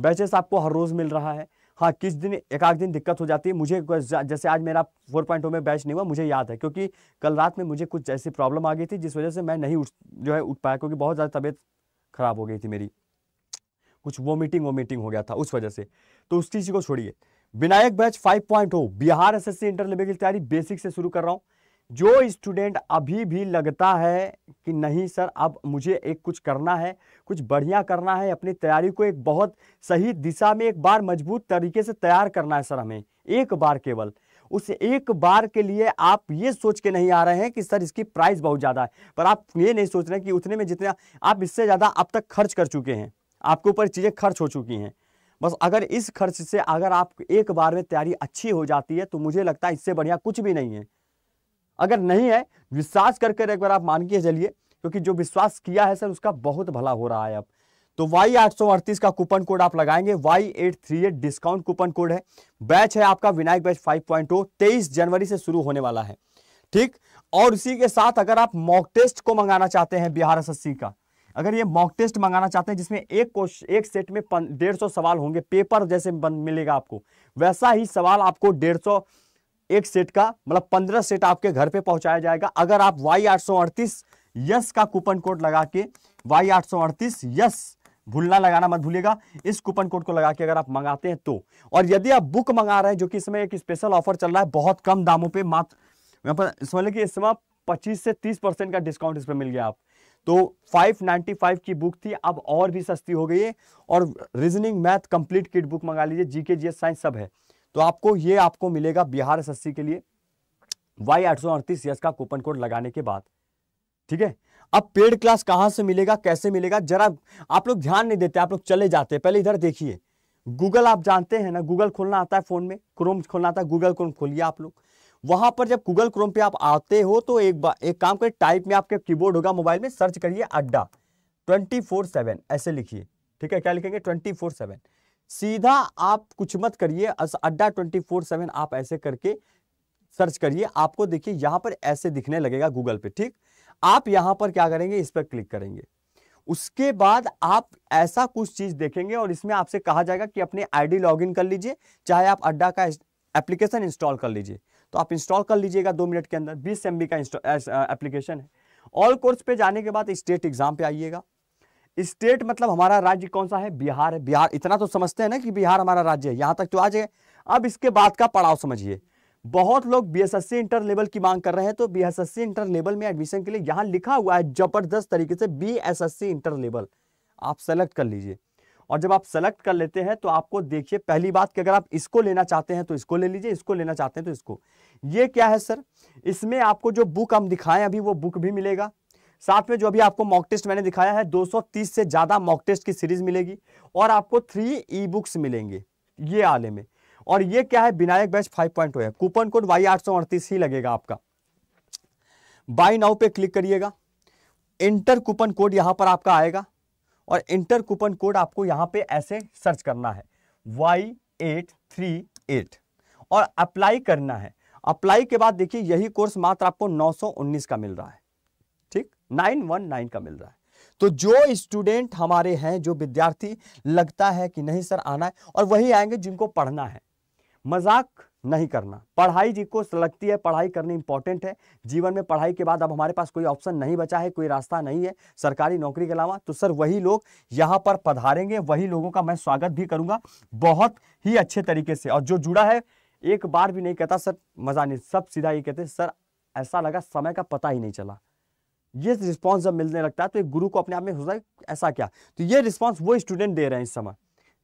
बैचेस आपको हर रोज़ मिल रहा है हाँ किस दिन एक आध दिन दिक्कत हो जाती है मुझे जैसे आज मेरा फोर पॉइंट में बैच नहीं हुआ मुझे याद है क्योंकि कल रात में मुझे कुछ ऐसी प्रॉब्लम आ गई थी जिस वजह से मैं नहीं उठ जो है उठ पाया क्योंकि बहुत ज़्यादा तबीयत खराब हो गई थी मेरी कुछ वो मीटिंग वो मीटिंग हो गया था उस वजह से तो उस चीज़ को छोड़िए Vinayak batch five Bihar S S inter level की तैयारी बेसिक से शुरू कर रहा हूँ जो स्टूडेंट अभी भी लगता है कि नहीं सर अब मुझे एक कुछ करना है कुछ बढ़िया करना है अपनी तैयारी को एक बहुत सही दिशा में एक बार मजबूत तरीके से तैयार करना है सर हमें एक बार केवल उस एक बार के लिए आप ये सोच के नहीं आ रहे हैं कि सर इसकी प्राइस बहुत ज़्यादा है पर आप ये नहीं सोच रहे कि उतने में जितना आप इससे ज़्यादा अब तक खर्च कर चुके हैं आपके ऊपर चीज़ें खर्च हो चुकी हैं बस अगर इस खर्च से अगर आप एक बार में तैयारी अच्छी हो जाती है तो मुझे लगता है इससे बढ़िया कुछ भी नहीं है अगर नहीं है विश्वास करके एक बार आप मान के चलिए क्योंकि जो विश्वास किया है सर उसका बहुत भला हो रहा है अब तो वाई का कूपन कोड आप लगाएंगे वाई डिस्काउंट कूपन कोड है बैच है आपका विनायक बैच 5.0 पॉइंट जनवरी से शुरू होने वाला है ठीक और इसी के साथ अगर आप मॉक टेस्ट को मंगाना चाहते हैं बिहार एस का अगर ये मॉक टेस्ट मंगाना चाहते हैं जिसमें एक एक सेट में डेढ़ सौ सवाल होंगे पेपर जैसे मिलेगा आपको वैसा ही सवाल आपको डेढ़ सौ एक सेट का मतलब पंद्रह सेट आपके घर पे पहुंचाया जाएगा अगर आप वाई आठ सौ अड़तीस यस का कूपन कोड लगा के वाई आठ सौ अड़तीस यस भूलना लगाना मत भूलिएगा इस कूपन कोड को लगा के अगर आप मंगाते हैं तो और यदि आप बुक मंगा रहे हैं जो कि इसमें एक स्पेशल ऑफर चल रहा है बहुत कम दामों पे मात्र समझ लें कि इस समय पच्चीस से तीस परसेंट का डिस्काउंट इस पर मिल गया आप तो 595 की बुक थी अब और भी सस्ती हो गई है और reasoning math complete kit book मंगा लीजिए जीके जीएस साइंस सब है तो आपको ये आपको मिलेगा बिहार एस के लिए वाई आठ यस का कूपन कोड लगाने के बाद ठीक है अब पेड क्लास कहां से मिलेगा कैसे मिलेगा जरा आप लोग ध्यान नहीं देते आप लोग चले जाते पहले इधर देखिए गूगल आप जानते हैं ना गूगल खोलना आता है फोन में क्रोम खोलना आता है गूगल क्रोम खोलिए आप लोग वहां पर जब गूगल क्रोम पे आप आते हो तो एक बार एक काम करिए टाइप में आपके कीबोर्ड होगा मोबाइल में सर्च करिए अड्डा ट्वेंटी फोर सेवन ऐसे लिखिए ठीक है क्या लिखेंगे ट्वेंटी फोर सेवन सीधा आप कुछ मत करिए अड्डा ट्वेंटी फोर सेवन आप ऐसे करके सर्च करिए आपको देखिए यहां पर ऐसे दिखने लगेगा गूगल पे ठीक आप यहां पर क्या करेंगे इस पर क्लिक करेंगे उसके बाद आप ऐसा कुछ चीज देखेंगे और इसमें आपसे कहा जाएगा कि अपने आईडी लॉगिन कर लीजिए चाहे आप अड्डा का एप्लीकेशन इंस्टॉल कर लीजिए तो आप इंस्टॉल कर लीजिएगा दो मिनट के अंदर बीस एम का एप्लीकेशन है ऑल कोर्स पे जाने के बाद स्टेट एग्जाम पे आइएगा स्टेट मतलब हमारा राज्य कौन सा है बिहार है बिहार इतना तो समझते हैं ना कि बिहार हमारा राज्य है यहाँ तक तो आ जाए अब इसके बाद का पड़ाव समझिए बहुत लोग बीएसएससी इंटर लेवल की मांग कर रहे हैं तो बीएसएससी इंटर लेवल में एडमिशन के लिए यहाँ लिखा हुआ है जबरदस्त तरीके से बीएसएससी इंटर लेवल आप सेलेक्ट कर लीजिए और जब आप सेलेक्ट कर लेते हैं तो आपको देखिए पहली बात कि अगर आप इसको लेना चाहते हैं तो इसको ले लीजिए इसको लेना चाहते हैं तो इसको ये क्या है सर इसमें आपको जो बुक हम दिखाएं अभी वो बुक भी मिलेगा साथ में जो अभी आपको मॉक टेस्ट मैंने दिखाया है 230 से ज़्यादा मॉक टेस्ट की सीरीज मिलेगी और आपको थ्री ई बुक्स मिलेंगे ये आले में और ये क्या है विनायक बैच 5.0 है कूपन कोड वाई आठ ही लगेगा आपका बाई नाउ पे क्लिक करिएगा इंटर कूपन कोड यहाँ पर आपका आएगा और इंटर कूपन कोड आपको यहाँ पे ऐसे सर्च करना है वाई एट थ्री एट और अप्लाई करना है अप्लाई के बाद देखिए यही कोर्स मात्र आपको नौ का मिल रहा है 919 का मिल रहा है तो जो स्टूडेंट हमारे हैं जो विद्यार्थी लगता है कि नहीं सर आना है और वही आएंगे जिनको पढ़ना है मजाक नहीं करना पढ़ाई जिनको लगती है पढ़ाई करनी इंपॉर्टेंट है जीवन में पढ़ाई के बाद अब हमारे पास कोई ऑप्शन नहीं बचा है कोई रास्ता नहीं है सरकारी नौकरी के अलावा तो सर वही लोग यहाँ पर पधारेंगे वही लोगों का मैं स्वागत भी करूँगा बहुत ही अच्छे तरीके से और जो जुड़ा है एक बार भी नहीं कहता सर मजा नहीं सब सीधा ये कहते सर ऐसा लगा समय का पता ही नहीं चला ये रिस्पॉन्स जब मिलने लगता है तो एक गुरु को अपने आप में होता है ऐसा क्या तो ये रिस्पॉन्स वो स्टूडेंट दे रहे हैं इस समय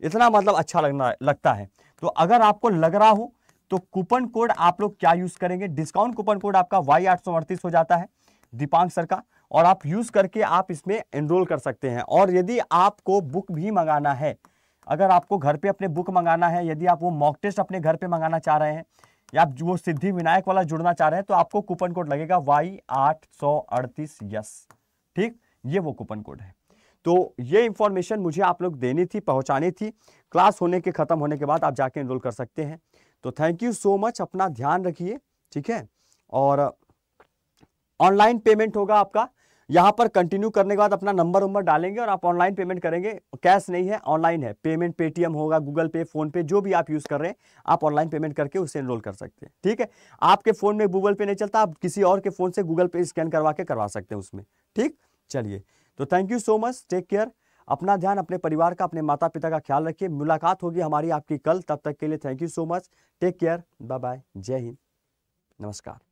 इतना मतलब अच्छा लगना लगता है तो अगर आपको लग रहा हो तो कूपन कोड आप लोग क्या यूज़ करेंगे डिस्काउंट कूपन कोड आपका वाई आठ हो जाता है दीपांक सर का और आप यूज़ करके आप इसमें एनरोल कर सकते हैं और यदि आपको बुक भी मंगाना है अगर आपको घर पे अपने बुक मंगाना है यदि आप वो मॉक टेस्ट अपने घर पे मंगाना चाह रहे हैं या आप वो सिद्धि विनायक वाला जुड़ना चाह रहे हैं तो आपको कूपन कोड लगेगा वाई आठ सौ अड़तीस यस ठीक ये वो कूपन कोड है तो ये इंफॉर्मेशन मुझे आप लोग देनी थी पहुंचानी थी क्लास होने के ख़त्म होने के बाद आप जाके एनरोल कर सकते हैं तो थैंक यू सो मच अपना ध्यान रखिए ठीक है और ऑनलाइन पेमेंट होगा आपका यहाँ पर कंटिन्यू करने के बाद अपना नंबर वंबर डालेंगे और आप ऑनलाइन पेमेंट करेंगे कैश नहीं है ऑनलाइन है पेमेंट पेटीएम होगा गूगल पे फोन पे जो भी आप यूज़ कर रहे हैं आप ऑनलाइन पेमेंट करके उसे एनरोल कर सकते हैं ठीक है आपके फ़ोन में गूगल पे नहीं चलता आप किसी और के फ़ोन से गूगल पे स्कैन करवा के करवा सकते हैं उसमें ठीक चलिए तो thank you so much take care अपना ध्यान अपने परिवार का अपने माता पिता का ख्याल रखिए मुलाकात होगी हमारी आपकी कल तब तक के लिए thank you so much take care bye bye जय हिंद नमस्कार